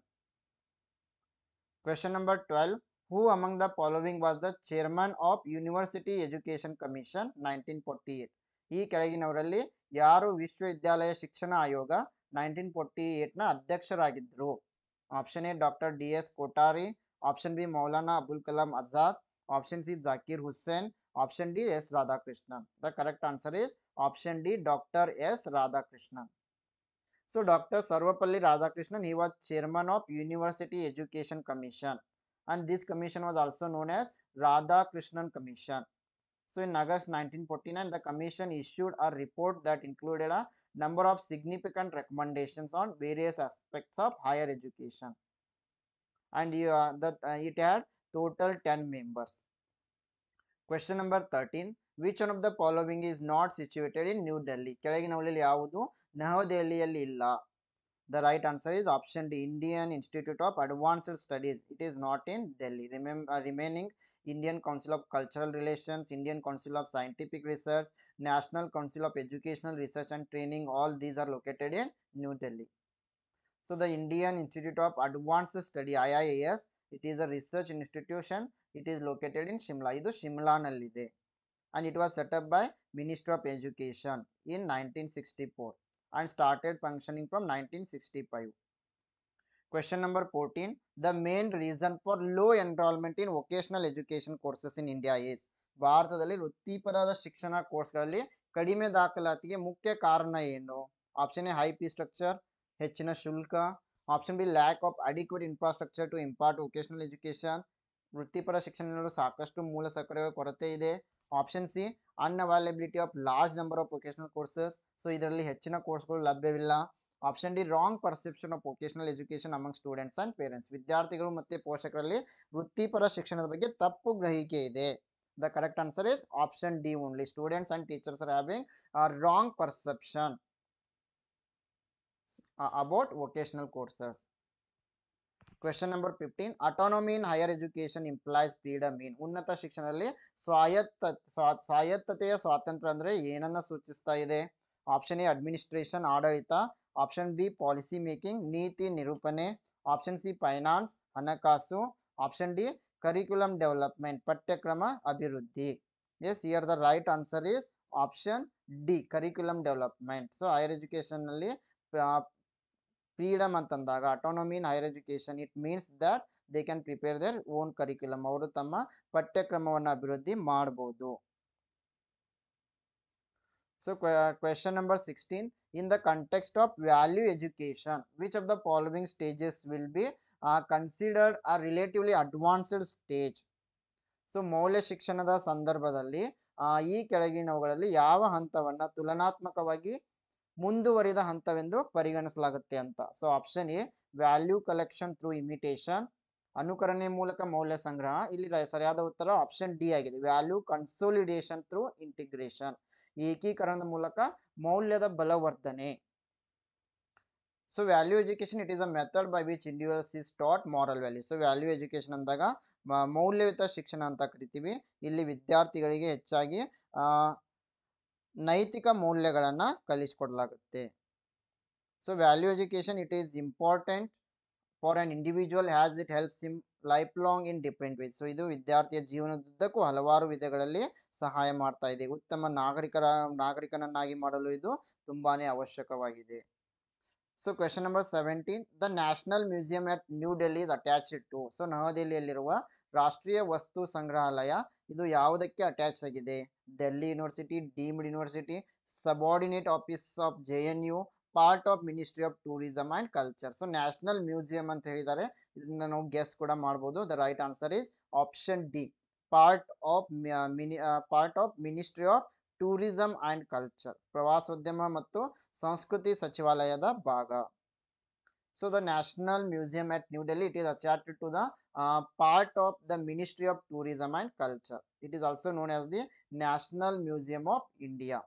question number twelve who among the following was the chairman of university education commission nineteen forty eight कड़गनवर यार विश्वविद्यालय शिक्षण आयोग नईंटीन फोर्टी एट न अध्यक्षर A doctor D S Kothari option B Maulana Abul Kalam Azad option C Zakir Hussain Option D S Radhakrishnan. The correct answer is option D Dr. S Radhakrishnan. So Dr. Sarvapalli Radhakrishnan he was chairman of University Education Commission and this commission was also known as Radhakrishnan Commission. So in August 1949, the commission issued a report that included a number of significant recommendations on various aspects of higher education. And uh, that uh, it had total 10 members. Question number 13. Which one of the following is not situated in New Delhi? The right answer is option D. Indian Institute of Advanced Studies. It is not in Delhi. Remember, uh, remaining Indian Council of Cultural Relations, Indian Council of Scientific Research, National Council of Educational Research and Training, all these are located in New Delhi. So, the Indian Institute of Advanced Study, IIAS, it is a research institution it is located in Shimla ಇದು ಶಿಮ್ಲಾನಲ್ಲಿದೆ and it was set up by minister of education in nineteen sixty four and started functioning from nineteen sixty five question number fourteen the main reason for low enrolment in vocational education courses in India is ಭಾರತದಲ್ಲಿ ವೃತ್ತಿಪರಾದ ಶಿಕ್ಷಣ ಕೋರ್ಸ್ಗಳಲ್ಲಿ ಕಡಿಮೆ ದಾಖಲಾತಿಗೆ ಮುಖ್ಯ ಕಾರಣ ಏನು option A high fee structure ಹೆಚ್ಚಿನ ಶುಲ್ಕ option B lack of adequate infrastructure to import vocational education ವೃತ್ತಿಪರ ಶಿಕ್ಷಣ ಸಾಕಷ್ಟು ಮೂಲ ಸೌಕರ್ಯಗಳ ಕೊರತೆ ಇದೆ option C unavailability of large number of vocational courses so ಇದರಲ್ಲಿ ಹೆಚ್ಚಿನ ಕೋರ್ಸ್ಗಳು ಲಭ್ಯವಿಲ್ಲ option D wrong perception of vocational education among students and parents ವಿದ್ಯಾರ್ಥಿಗಳು ಮತ್ತು ಪೋಷಕರಲ್ಲಿ ವೃತ್ತಿಪರ ಶಿಕ್ಷಣದ ಬಗ್ಗೆ ತಪ್ಪು ಗ್ರಹಿಕೆ ಇದೆ the correct answer is option D only students and teachers are having wrong perception about vocational courses question number fifteen autonomy in higher education implies freedom in ಉನ್ನತ ಶಿಕ್ಷಣದಲ್ಲಿ ಸ್ವಾಯತ್ತ ಸ್ವಾಯತ್ತತೆಯ ಸ್ವಾತಂತ್ರ್ಯ ಅಂದ್ರೆ ಏನನ್ನ ಸೂಚಿಸ್ತಾ ಇದೆ ಆಪ್ಷನ್ ಎ ಅಡ್ಮಿನಿಸ್ಟ್ರೇಷನ್ ಆಡಳಿತ ಆಪ್ಷನ್ ಬಿ ಪಾಲಿಸಿ ಮೇಕಿಂಗ್ ನೀತಿ ನಿರೂಪಣೆ ಆಪ್ಷನ್ ಸಿ ಫೈನಾನ್ಸ್ ಹಣಕಾಸು ಆಪ್ಷನ್ ಡಿ ಕರಿಕ್ಯುಲಮ್ ಡೆವಲಪ್ಮೆಂಟ್ ಪಠ್ಯಕ್ರಮ ಅಭಿವೃದ್ಧಿ yes here the right answer is option D curriculum development so higher education ನಲ್ಲಿ ಫ್ರೀಡಮ್ ಅಂತಂದಾಗ autonomy in higher education it means that they can prepare their own curriculum ಅವರು ತಮ್ಮ ಪಠ್ಯಕ್ರಮವನ್ನು ಅಭಿವೃದ್ಧಿ ಮಾಡಬಹುದು so question number sixteen in the context of value education which of the following stages will be considered considered relatively relatively stage so ಮೌಲ್ಯ ಶಿಕ್ಷಣದ ಸಂದರ್ಭದಲ್ಲಿ ಈ ಕೆಳಗಿನವುಗಳಲ್ಲಿ ಯಾವ ಹಂತವನ್ನು ತುಲನಾತ್ಮಕವಾಗಿ ಮುಂದುವರಿದ ಹಂತವೆಂದು ಪರಿಗಣಿಸಲಾಗುತ್ತೆ ಅಂತ so option A value collection through imitation ಅನುಕರಣೆ ಮೂಲಕ ಮೌಲ್ಯ ಸಂಗ್ರಹ ಇಲ್ಲಿ ಸರಿಯಾದ ಉತ್ತರ ಆಪ್ಷನ್ ಡಿ ಆಗಿದೆ ವ್ಯಾಲ್ಯೂ ಕನ್ಸೋಲಿಡೇಷನ್ ಥ್ರೂ ಇಂಟಿಗ್ರೇಷನ್ ಏಕೀಕರಣದ ಮೂಲಕ ಮೌಲ್ಯದ ಬಲವರ್ಧನೆ so value education it is a method by which individuals is taught moral value so value education ಅಂದಾಗ ಮೌಲ್ಯಯುತ ಶಿಕ್ಷಣ ಅಂತ ಕರಿತೀವಿ ಇಲ್ಲಿ ವಿದ್ಯಾರ್ಥಿಗಳಿಗೆ ಹೆಚ್ಚಾಗಿ ನೈತಿಕ ಮೌಲ್ಯಗಳನ್ನು ಕಲಿಸ್ಕೊಡ್ಲಾಗುತ್ತೆ so value education it is important for an individual has it helps him lifelong in different ways so ಇದು ವಿದ್ಯಾರ್ಥಿಯ ಜೀವನದುದ್ದಕ್ಕೂ ಹಲವಾರು ವಿಧಗಳಲ್ಲಿ ಸಹಾಯ ಮಾಡ್ತಾ ಇದೆ ಉತ್ತಮ ನಾಗರಿಕರ ನಾಗರಿಕನನ್ನಾಗಿ ಮಾಡಲು ಇದು ತುಂಬಾ ಅವಶ್ಯಕವಾಗಿದೆ so question number seventeen the national museum at new Delhi is attached to so ನವದೆಹಲಿಯಲ್ಲಿರುವ ರಾಷ್ಟ್ರೀಯ ವಸ್ತು ಸಂಗ್ರಹಾಲಯ ಇದು ಯಾವುದಕ್ಕೆ ಅಟ್ಯಾಚ್ ಆಗಿದೆ Delhi university deemed university subordinate office of J N U part of ministry of tourism and culture so national museum ಅಂತ ಹೇಳಿದ್ದಾರೆ ಇದನ್ನ ನಾವು ಗೆಸ್ ಕೂಡ ಮಾಡ್ಬೋದು the right answer is option D part of mini part of ministry of tourism and culture ಪ್ರವಾಸೋದ್ಯಮ ಮತ್ತು ಸಂಸ್ಕೃತಿ ಸಚಿವಾಲಯದ ಭಾಗ so the national museum at new Delhi it is to the part of the ministry of tourism and culture it is also known as the national museum of India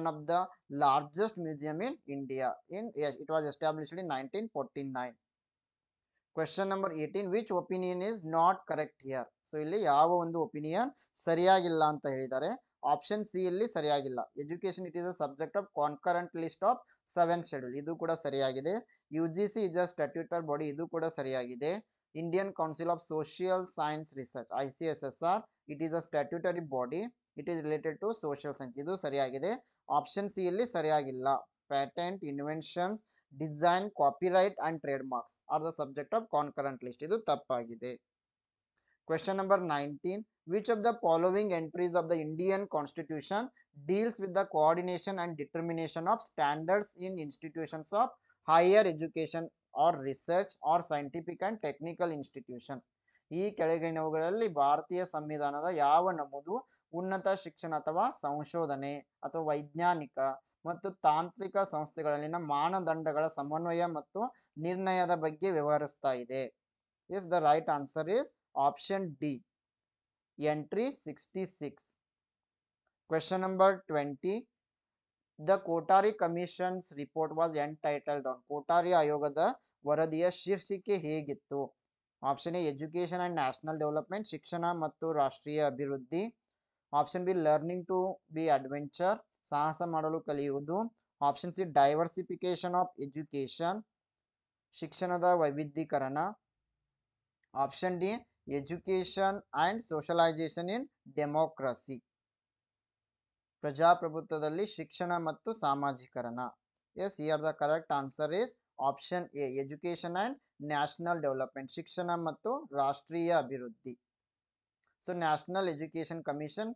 one of the largest museum in India in it was it in nineteen forty nine question number 18, which opinion is not correct here so ಇಲ್ಲಿ ಯಾವ ಒಂದು ಒಪಿನಿಯನ್ ಸರಿಯಾಗಿಲ್ಲ ಅಂತ ಹೇಳಿದ್ದಾರೆ ಆಪ್ಷನ್ ಸಿ ಇಲ್ಲಿ ಸರಿಯಾಗಿಲ್ಲ education it is a subject of concurrent list of seven schedule ಇದು ಕೂಡ ಸರಿಯಾಗಿದೆ U G C is a statutory body ಇದು ಕೂಡ ಸರಿಯಾಗಿದೆ Indian council of social science research I C S S R it is a statutory body it is related to social science ಇದು ಸರಿಯಾಗಿದೆ ಆಪ್ಷನ್ ಸಿ ಇಲ್ಲಿ ಸರಿಯಾಗಿಲ್ಲ patent inventions design copyright and trade marks are the subject of concurrent list ಇದು ತಪ್ಪಾಗಿದೆ Question number 19. Which of the following entries of the Indian constitution deals with the coordination and determination of standards in institutions of higher education or research or scientific and technical institutions? ಈ ಕೆಳಗಿನವುಗಳಲ್ಲಿ ಭಾರತೀಯ ಸಂವಿಧಾನದ ಯಾವ ನಮೂದು ಉನ್ನತ ಶಿಕ್ಷಣ ಅಥವಾ ಸಂಶೋಧನೆ ಅಥವಾ ವೈಜ್ಞಾನಿಕ ಮತ್ತು ತಾಂತ್ರಿಕ ಸಂಸ್ಥೆಗಳಲ್ಲಿನ ಮಾನದಂಡಗಳ ಸಮನ್ವಯ ಮತ್ತು ನಿರ್ಣಯದ ಬಗ್ಗೆ ವ್ಯವಹರಿಸ್ತಾ ಇದೆ is the right answer is option D. Entry 66. Question number 20. The Kothari commission's report was entitled on Kothari ಆಯೋಗದ ವರದಿಯ ಶೀರ್ಷಿಕೆ ಹೇಗಿತ್ತು option A education and national development ಶಿಕ್ಷಣ ಮತ್ತು ರಾಷ್ಟ್ರೀಯ ಅಭಿವೃದ್ಧಿ option B learning to be adventure ಸಾಹಸ ಮಾಡಲು ಕಲಿಯುವುದು option C diversification of education ಶಿಕ್ಷಣದ ವೈವಿಧ್ಯೀಕರಣ option D education and socialisation in democracy ಪ್ರಜಾಪ್ರಭುತ್ವದಲ್ಲಿ ಶಿಕ್ಷಣ ಮತ್ತು ಸಾಮಾಜಿಕರಣ as are the correct answer is option A education and national development ಶಿಕ್ಷಣ ಮತ್ತು ರಾಷ್ಟ್ರೀಯ ಅಭಿವೃದ್ಧಿ so national education commission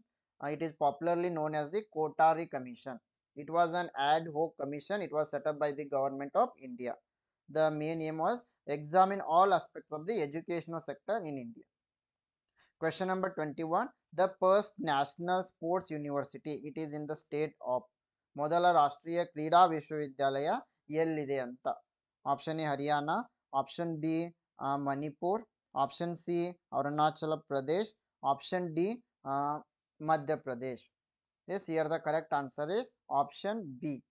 it is popularly known as the Kothari commission it was an ad hoc commission it was set up by the government of India the main aim was examine all aspects of the educational sector in India. Question number 21, the first national sports university, it is in the state of Modala Rastriya Krida Vishwavidyalaya, Yelidyanta. Option A, Haryana. Option B, uh, Manipur. Option C, Arunachala Pradesh. Option D, uh, Madhya Pradesh. This year the correct answer is option B,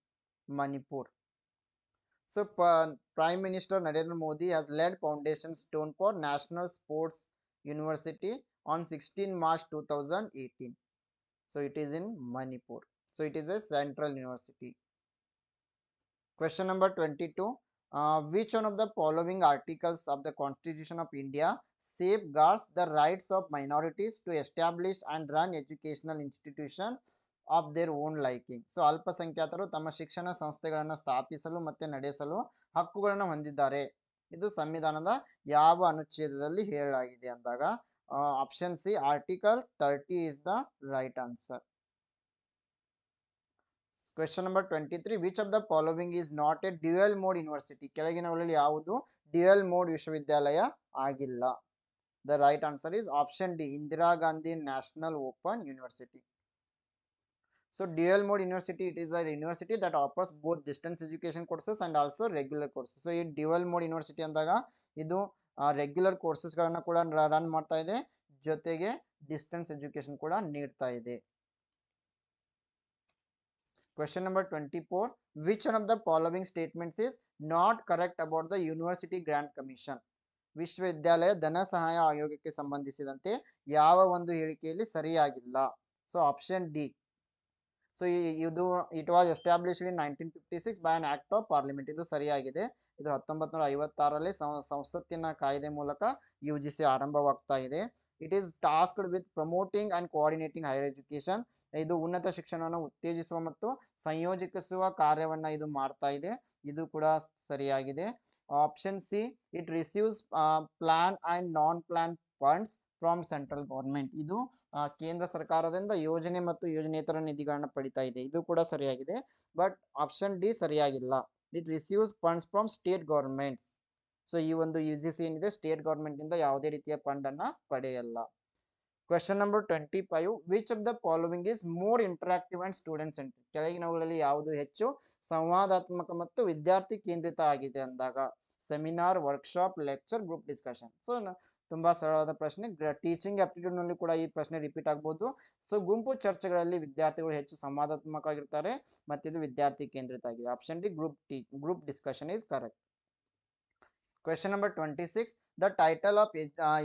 Manipur. So Prime Minister Narendra Modi has laid foundation stone for National Sports University on 16 March 2018. So it is in Manipur. So it is a central university. Question number 22. Uh, which one of the following articles of the Constitution of India safeguards the rights of minorities to establish and run educational institutions of their own liking so ಅಲ್ಪಸಂಖ್ಯಾತರು ತಮ್ಮ ಶಿಕ್ಷಣ ಸಂಸ್ಥೆಗಳನ್ನು ಸ್ಥಾಪಿಸಲು ಮತ್ತು ನಡೆಸಲು ಹಕ್ಕುಗಳನ್ನು ಹೊಂದಿದ್ದಾರೆ ಇದು ಸಂವಿಧಾನದ ಯಾವ ಅನುಚ್ಛೇದದಲ್ಲಿ ಹೇಳಲಾಗಿದೆ ಅಂದಾಗ option C article thirty is the right answer question number twenty three which of the following is not a dual mode university ಕೆಳಗಿನವರಲ್ಲಿ ಯಾವುದು ಡ್ಯುಯಲ್ ಮೋಡ್ ವಿಶ್ವವಿದ್ಯಾಲಯ ಆಗಿಲ್ಲ the right answer is option D Indira Gandhi national open university So dual mode university, it is a university that offers both distance education courses and also regular courses. So dual mode university ಅಂದಾಗ is regular regular courses run ಮಾಡ್ತಾ ಇದೆ ಜೊತೆಗೆ ಡಿಸ್ಟೆನ್ಸ್ ಎಜುಕೇಶನ್ ಕೂಡ ನೀಡ್ತಾ ಇದೆ Question number 24. Which one of the following statements is not correct about the University Grant Commission? ವಿಶ್ವವಿದ್ಯಾಲಯ ಧನ ಸಹಾಯ ಆಯೋಗಕ್ಕೆ ಸಂಬಂಧಿಸಿದಂತೆ ಯಾವ ಒಂದು ಹೇಳಿಕೆಯಲ್ಲಿ ಸರಿಯಾಗಿಲ್ಲ So, option D. ಸೊ ಇದು it was established in nineteen fifty six by an act of parliament ಇದು ಸರಿಯಾಗಿದೆ ಇದು ಹತ್ತೊಂಬತ್ತು ನೂರ ಐವತ್ತಾರರಲ್ಲಿ ಸಂಸತ್ತಿನ ಕಾಯ್ದೆ ಮೂಲಕ ಯು ಜಿ ಸಿ ಆರಂಭವಾಗ್ತಾ ಇದೆ it is tasked with promoting and coordinating higher education ಇದು ಉನ್ನತ ಶಿಕ್ಷಣವನ್ನು ಉತ್ತೇಜಿಸುವ ಮತ್ತು ಸಂಯೋಜಿಸುವ ಕಾರ್ಯವನ್ನ ಇದು ಮಾಡ್ತಾ ಇದೆ ಇದು ಕೂಡ ಸರಿಯಾಗಿದೆ option C it receives plan and non plan funds from central government ಇದು ಕೇಂದ್ರ ಸರ್ಕಾರದಿಂದ ಯೋಜನೆ ಮತ್ತು ಯೋಜನೇತರ ನಿಧಿಗಳನ್ನ ಪಡಿತಾ ಇದೆ ಇದು ಕೂಡ ಸರಿಯಾಗಿದೆ ಬಟ್ ಆಪ್ಷನ್ ಡಿ ಸರಿಯಾಗಿಲ್ಲ it receives funds from state governments so ಈ ಒಂದು ಯು ಜಿ ಸಿ ಏನಿದೆ ಸ್ಟೇಟ್ ಗೌರ್ಮೆಂಟ್ ಇಂದ ಯಾವುದೇ ರೀತಿಯ ಫಂಡ್ ಅನ್ನ ಪಡೆಯಲ್ಲ question number twenty five which of the following is more interactive and student centre ಕೆಳಗಿನವುಗಳಲ್ಲಿ ಯಾವುದು ಹೆಚ್ಚು ಸಂವಾದಾತ್ಮಕ ಮತ್ತು ವಿದ್ಯಾರ್ಥಿ ಕೇಂದ್ರಿತ ಆಗಿದೆ ಅಂದಾಗ seminar workshop lecture group discussion so ತುಂಬಾ ಸರಳವಾದ ಪ್ರಶ್ನೆ ಟೀಚಿಂಗ್ ಆಪ್ಟಿಟ್ಯೂಡ್ ನಲ್ಲಿ ಕೂಡ ಈ ಪ್ರಶ್ನೆ ರಿಪೀಟ್ ಆಗಬಹುದು ಸೊ ಗುಂಪು ಚರ್ಚೆಗಳಲ್ಲಿ ವಿದ್ಯಾರ್ಥಿಗಳು ಹೆಚ್ಚು ಸಂವಾದಾತ್ಮಕ ಆಗಿರ್ತಾರೆ ಮತ್ತೆ ಇದು ವಿದ್ಯಾರ್ಥಿ ಕೇಂದ್ರಿತ ಆಗಿದೆ option D group T group discussion is correct question number twenty six the title of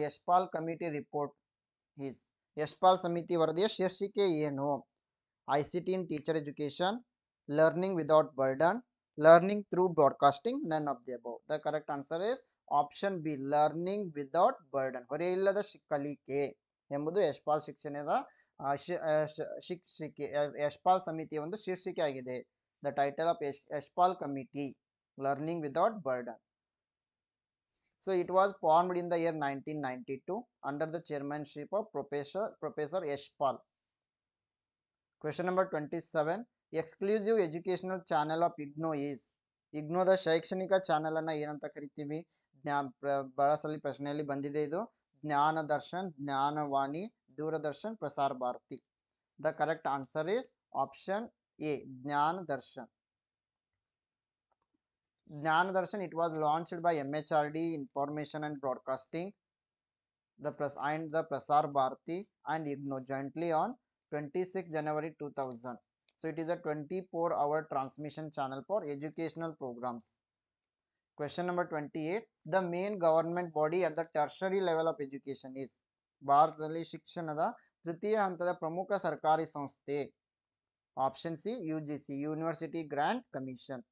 Yashpal committee report is Yashpal ಸಮಿತಿ ವರದಿಯ ಶೀರ್ಷಿಕೆ ಏನು I C T in teacher education learning without burden learning through broadcasting none of the above the correct answer is option B learning without burden ಹೊರೆಯಿಲ್ಲದ ಕಲಿಕೆ ಎಂಬುದು ಯಶ್ಪಾಲ್ ಶಿಕ್ಷಣದ ಶಿಕ್ಷಿಕೆ ಯಶ್ಪಾಲ್ ಸಮಿತಿಯ ಒಂದು ಶೀರ್ಷಿಕೆ ಆಗಿದೆ the title of Yash Yashpal committee learning without burden so it was formed in the year nineteen ninety two under the chairmanship of professor professor Yashpal question number twenty seven exclusive educational channel of IGNOU is ಇಗ್ನೋದ ಶೈಕ್ಷಣಿಕ ಅನ್ನ ಏನಂತ ಕರಿತೀವಿ ಜ್ಞಾ ಬಹಳ ಪ್ರಶ್ನೆಯಲ್ಲಿ ಬಂದಿದೆ ಇದು ಜ್ಞಾನ Darshan Gyanvani Doordarshan Prasar Bharati the correct answer is option A Gyan Darshan Gyan Darshan it was launched by M H R D information and broadcasting and the Prasar Bharati and IGNOU jointly on twenty six January January 2000. So it is a 24 hour transmission channel for educational programs. Question number 28. The main government body at the tertiary level of education is Bharatali Shikshanada Tritiya Hantada Pramukha Sarkari Sanste. Option C UGC University Grant Commission.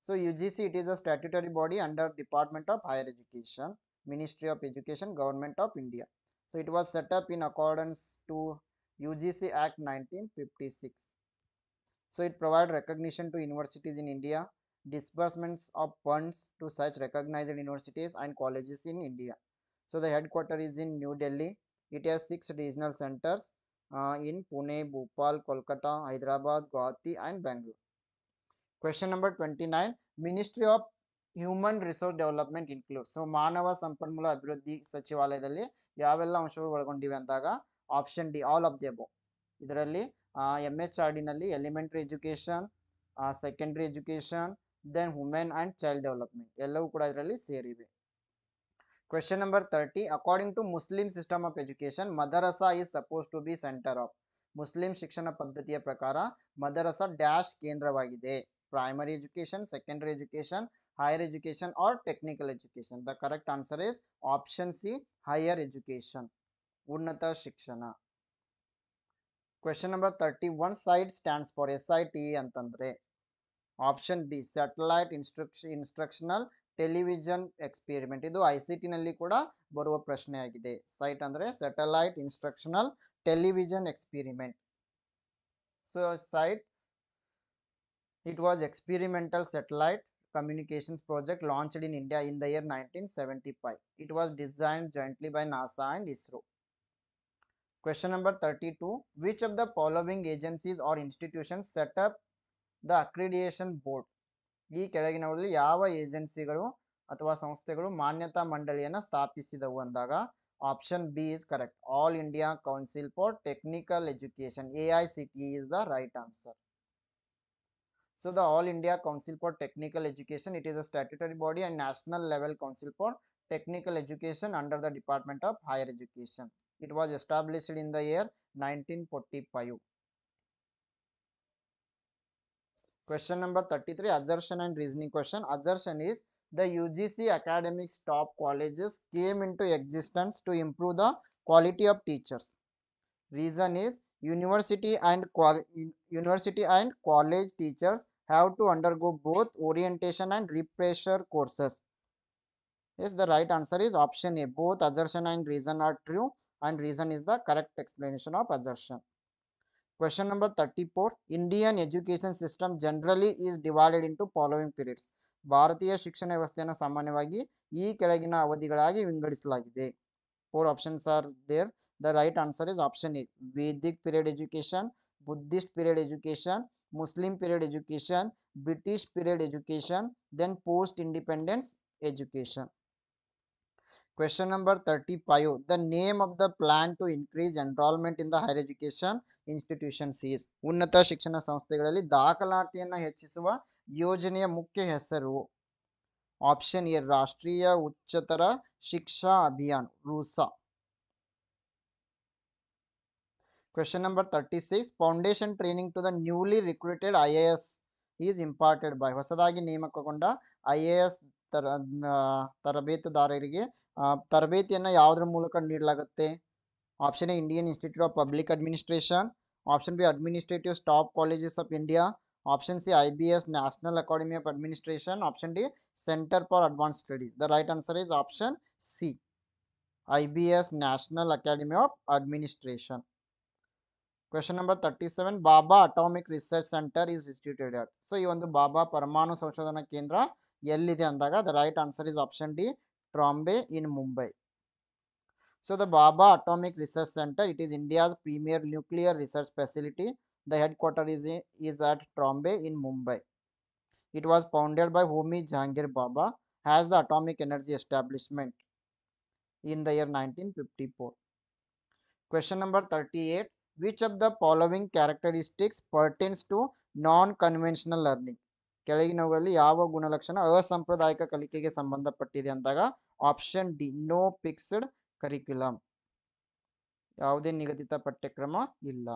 So UGC it is a statutory body under Department of Higher Education, Ministry of Education, Government of India. So it was set up in accordance to UGC Act 1956. So it provides recognition to universities in India, disbursements of funds to such recognized universities and colleges in India. So the headquarter is in New Delhi. It has six regional centers uh, in Pune, Bhopal, Kolkata, Hyderabad, Guwahati and Bangalore. Question number 29. Ministry of human resource development include so ಮಾನವ ಸಂಪನ್ಮೂಲ ಅಭಿವೃದ್ಧಿ ಸಚಿವಾಲಯದಲ್ಲಿ ಯಾವೆಲ್ಲ ಅಂಶಗಳು ಒಳಗೊಂಡಿವೆ ಅಂದಾಗ option D all of the above ಇದರಲ್ಲಿ ಎಮ್ ಎಚ್ ಆರ್ ಡಿನಲ್ಲಿ elementary education secondary education then women and child development ಎಲ್ಲವೂ ಕೂಡ ಇದರಲ್ಲಿ ಸೇರಿವೆ question number thirty according to Muslim system of education madrasa is suppose to be centre of Muslim ಶಿಕ್ಷಣ ಪದ್ಧತಿಯ ಪ್ರಕಾರ ಮದರಸಾ ಡ್ಯಾಶ್ ಕೇಂದ್ರವಾಗಿದೆ primary education secondary education higher education or technical education the correct answer is option C higher education ಉನ್ನತ ಶಿಕ್ಷಣ question number thirty one SITE stands for S I T ಅಂತಂದರೆ option B satellite instruct instructional television experiment ಇದು ಐ ಸಿ ಟಿನಲ್ಲಿ ಕೂಡ ಬರುವ ಪ್ರಶ್ನೆಯಾಗಿದೆ ಸೈಟ್ ಅಂದ್ರೆ satellite instructional television experiment so SITE it was experimental satellite communications project launched in India in the year 1975. It was design jointly by NASA and ISRO. Question number 32. Which of the following agencies or institutions set up the accreditation board ಈ ಕೆಳಗಿನವರಲ್ಲಿ ಯಾವ ಏಜೆನ್ಸಿಗಳು ಅಥವಾ ಸಂಸ್ಥೆಗಳು ಮಾನ್ಯತಾ ಮಂಡಳಿಯನ್ನು ಸ್ಥಾಪಿಸಿದವು ಅಂದಾಗ option B is correct all India council for technical education A I C T is the right answer so the all India council for technical education it is a statutory body and national level council for technical education under the department of higher education It was established in the year 1945. Question number 33 Assertion and Reasoning question. Assertion is the UGC academics top colleges came into existence to improve the quality of teachers. Reason is university and university and college teachers have to undergo both orientation and refresher courses. Yes, the right answer is option A. Both assertion and reason are true. and reason is the correct explanation of assertion. Question number 34. Indian education system generally is divided into following periods. ಭಾರತೀಯ ಶಿಕ್ಷಣ ವ್ಯವಸ್ಥೆಯನ್ನು ಸಾಮಾನ್ಯವಾಗಿ ಈ ಕೆಳಗಿನ ಅವಧಿಗಳಾಗಿ ವಿಂಗಡಿಸಲಾಗಿದೆ four options are there the right answer is option A Vedic period education Buddhist period education Muslim period education British period education then post independence education Question number 35. The name of the plan to increase enrollment in the higher education institutions is ಉನ್ನತ ಶಿಕ್ಷಣ ಸಂಸ್ಥೆಗಳಲ್ಲಿ ದಾಖಲಾತಿಯನ್ನು ಹೆಚ್ಚಿಸುವ ಯೋಜನೆಯ ಮುಖ್ಯ ಹೆಸರು option A Rashtriya Uchchatar Shiksha Abhiyan ರೂಸಾ Question number 36. Foundation training to the newly recruited IAS is imparted by ಹೊಸದಾಗಿ ನೇಮಕಗೊಂಡ ಐ ಎ ತರ ತರಬೇತುದಾರರಿಗೆ ತರಬೇತಿಯನ್ನು ಯಾವುದ್ರ ಮೂಲಕ ನೀಡಲಾಗುತ್ತೆ option A Indian institute of public administration option B administrative staff colleges of India option C I B S national academy of administration option D centre for advance studies the right answer is option C I B S national academy of administration question number thirty seven Bhabha atomic research centre is instituted so ಈ ಒಂದು ಬಾಬಾ ಪರಮಾಣು ಸಂಶೋಧನಾ ಕೇಂದ್ರ ಎಲ್ಲಿದೆ ಅಂದಾಗ the right answer is option D. Trombay in Mumbai. So the Baba Atomic Research Center, it is India's premier nuclear research facility. The headquarters is, in, is at Trombe in Mumbai. It was founded by Homi Jangir Baba as the Atomic Energy Establishment in the year 1954. Question number 38. Which of the following characteristics pertains to non-conventional learning? ಕೆಳಗಿನವುಗಳಲ್ಲಿ ಯಾವ ಗುಣಲಕ್ಷಣ ಅಸಾಂಪ್ರದಾಯಿಕ ಕಲಿಕೆಗೆ ಸಂಬಂಧಪಟ್ಟಿದೆ ಅಂದಾಗ option D no fixed curriculum ಯಾವುದೇ ನಿಗದಿತ ಪಠ್ಯಕ್ರಮ ಇಲ್ಲ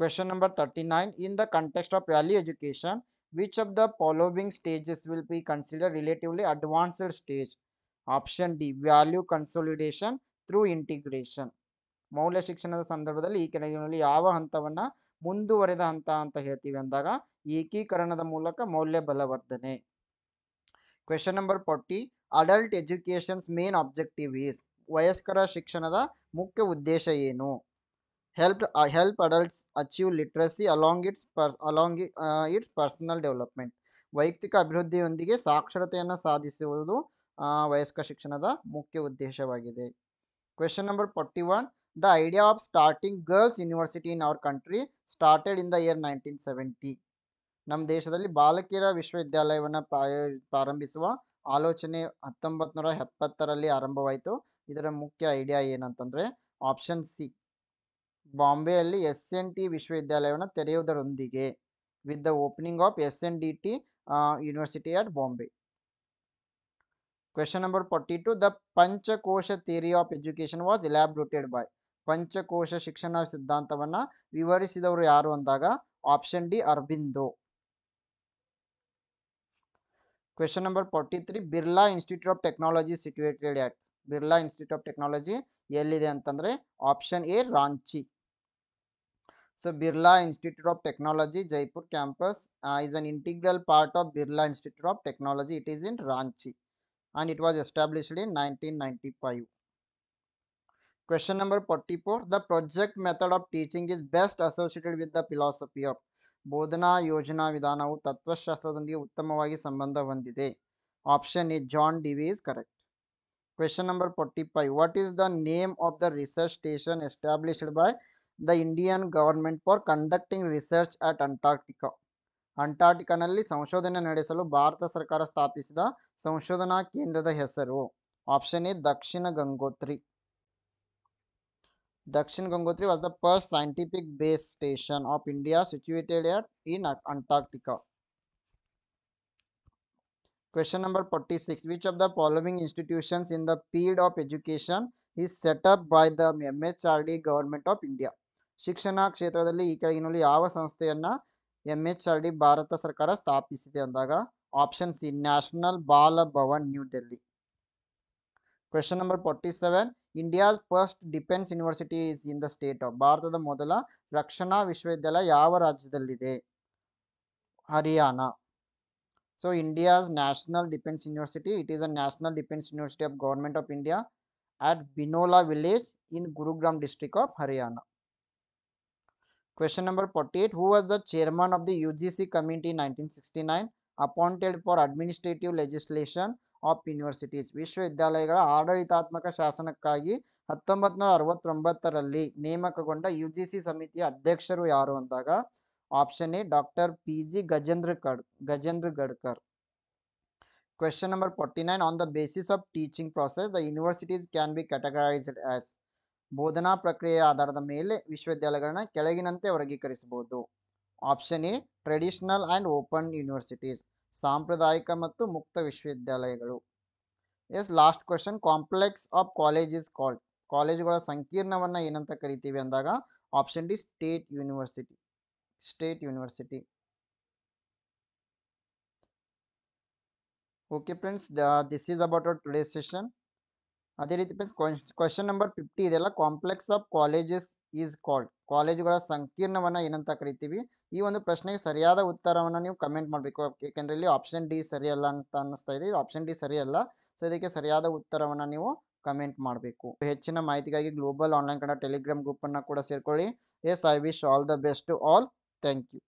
question number thirty nine in the context of value education which of the following stages will be consider relatively advanced stage option D value consolidation through integration ಮೌಲ್ಯ ಶಿಕ್ಷಣದ ಸಂದರ್ಭದಲ್ಲಿ ಈ ಕೆಳಗಿನಲ್ಲಿ ಯಾವ ಹಂತವನ್ನ ಮುಂದುವರೆದ ಹಂತ ಅಂತ ಹೇಳ್ತೀವಿ ಅಂದಾಗ ಏಕೀಕರಣದ ಮೂಲಕ ಮೌಲ್ಯ ಬಲವರ್ಧನೆ question number forty adult education's main objective is ವಯಸ್ಕರ ಶಿಕ್ಷಣದ ಮುಖ್ಯ ಉದ್ದೇಶ ಏನು help help adults achieve literacy along its per along its personal development ವೈಯಕ್ತಿಕ ಅಭಿವೃದ್ಧಿಯೊಂದಿಗೆ ಸಾಕ್ಷರತೆಯನ್ನು ಸಾಧಿಸುವುದು uh, ವಯಸ್ಕ ಶಿಕ್ಷಣದ ಮುಖ್ಯ ಉದ್ದೇಶವಾಗಿದೆ question number forty one The idea of starting girls university in our country started in the year 1970. ನಮ್ಮ ದೇಶದಲ್ಲಿ ಬಾಲಕಿಯರ ವಿಶ್ವವಿದ್ಯಾಲಯವನ್ನು ಪ್ರಾರಂಭಿಸುವ ಆಲೋಚನೆ ಹತ್ತೊಂಬತ್ತು ನೂರ ಎಪ್ಪತ್ತರಲ್ಲಿ ಆರಂಭವಾಯಿತು ಇದರ ಮುಖ್ಯ ಐಡಿಯಾ ಏನಂತಂದ್ರೆ ಆಪ್ಷನ್ ಸಿ ಬಾಂಬೆಯಲ್ಲಿ ಎಸ್ ಎನ್ ಟಿ ವಿಶ್ವವಿದ್ಯಾಲಯವನ್ನು ತೆರೆಯುವುದರೊಂದಿಗೆ with the opening of S N D T university at Bombay question number forty two the Panchakosha theory of education was elaborated by ಪಂಚಕೋಶ ಶಿಕ್ಷಣ ಸಿದ್ಧಾಂತವನ್ನ ವಿವರಿಸಿದವರು ಯಾರು ಅಂದಾಗ option D Aurobindo question number forty three Birla institute of technology situated at Birla institute of technology ಎಲ್ಲಿದೆ ಅಂತಂದ್ರೆ option A Ranchi so Birla institute of technology Jaipur campus is an integral part of Birla institute of technology it is in Ranchi was it in nineteen ninety 1995. Question number 44. The project method of teaching is best associated with the philosophy of ಬೋಧನಾ ಯೋಜನಾ ವಿಧಾನವು ತತ್ವಶಾಸ್ತ್ರದೊಂದಿಗೆ ಉತ್ತಮವಾಗಿ ಸಂಬಂಧ ಹೊಂದಿದೆ option A John Dewey is correct question number forty five what is the name of the research station established by the Indian government for conducting research at Antarctica ಅಂಟಾರ್ಟಿಕಾನಲ್ಲಿ ಸಂಶೋಧನೆ ನಡೆಸಲು ಭಾರತ ಸರ್ಕಾರ ಸ್ಥಾಪಿಸಿದ ಸಂಶೋಧನಾ ಕೇಂದ್ರದ ಹೆಸರು option A Dakshin Gangotri Dakshin Gangotri was the first scientific base station of India situated in Antarctica question number forty six which of the following institution in the field of education is set up by the H R D government of India ಶಿಕ್ಷಣ ಕ್ಷೇತ್ರದಲ್ಲಿ ಈ ಕೆಳಗಿನಲ್ಲಿ ಯಾವ ಸಂಸ್ಥೆಯನ್ನ ಎಂ ಎಚ್ ಆರ್ ಡಿ ಭಾರತ ಸರ್ಕಾರ ಸ್ಥಾಪಿಸಿದೆ ಅಂದಾಗ option C national Bal Bhavan New Delhi question number forty seven India's first defence university is in the state of ಭಾರತದ ಮೊದಲ ರಕ್ಷಣಾ ವಿಶ್ವವಿದ್ಯಾಲಯ ಯಾವ ರಾಜ್ಯದಲ್ಲಿದೆ Haryana so India's national defence university it is a national defence university of government of India at Binola village in Gurugram district of Haryana. Question number 48. Who was the chairman of the UGC committee in 1969 appointed for administrative legislation of universities ವಿಶ್ವವಿದ್ಯಾಲಯಗಳ ಆಡಳಿತಾತ್ಮಕ ಶಾಸನಕ್ಕಾಗಿ ಹತ್ತೊಂಬತ್ತು ನೂರ ಅರವತ್ತೊಂಬತ್ತರಲ್ಲಿ ನೇಮಕಗೊಂಡ ಯು ಜಿ ಸಿ ಸಮಿತಿಯ ಅಧ್ಯಕ್ಷರು ಯಾರು ಅಂದಾಗ option A doctor P G Gajendra ಕಡ್ Gajendra Gadkar question number forty nine on the basis of teaching process the universities can be categorised as ಬೋಧನಾ ಪ್ರಕ್ರಿಯೆಯ ಆಧಾರದ ಮೇಲೆ ವಿಶ್ವವಿದ್ಯಾಲಯಗಳನ್ನ ಕೆಳಗಿನಂತೆ ವರ್ಗೀಕರಿಸಬಹುದು option A traditional and open universities ಸಾಂಪ್ರದಾಯಿಕ ಮತ್ತು ಮುಕ್ತ ವಿಶ್ವವಿದ್ಯಾಲಯಗಳು ಎಸ್ last question complex of college is called ಕಾಲೇಜುಗಳ ಸಂಕೀರ್ಣವನ್ನು ಏನಂತ ಕರಿತೀವಿ ಅಂದಾಗ option D state university state university okay friends this is about our today session ಅದೇ ರೀತಿ ಫ್ರೆಂಡ್ಸ್ ಕ್ವಶನ್ ನಂಬರ್ ಫಿಫ್ಟಿ ಇದೆಲ್ಲ complex of colleges is called ಕಾಲೇಜುಗಳ ಸಂಕೀರ್ಣವನ್ನು ಏನಂತ ಕರಿತೀವಿ ಈ ಒಂದು ಪ್ರಶ್ನೆಗೆ ಸರಿಯಾದ ಉತ್ತರವನ್ನು ನೀವು ಕಮೆಂಟ್ ಮಾಡಬೇಕು ಏಕೆಂದರೆ ಇಲ್ಲಿ ಆಪ್ಷನ್ ಡಿ ಸರಿಯಲ್ಲ ಅಂತ ಅನ್ನಿಸ್ತಾ ಇದೆ ಆಪ್ಷನ್ ಡಿ ಸರಿಯಲ್ಲ ಸೊ ಇದಕ್ಕೆ ಸರಿಯಾದ ಉತ್ತರವನ್ನು ನೀವು ಕಮೆಂಟ್ ಮಾಡಬೇಕು ಹೆಚ್ಚಿನ ಮಾಹಿತಿಗಾಗಿ ಗ್ಲೋಬಲ್ ಆನ್ಲೈನ್ ಕನ್ನಡ ಟೆಲಿಗ್ರಾಮ್ ಗ್ರೂಪನ್ನು ಕೂಡ ಸೇರ್ಕೊಳ್ಳಿ yes I wish all the best to all thank you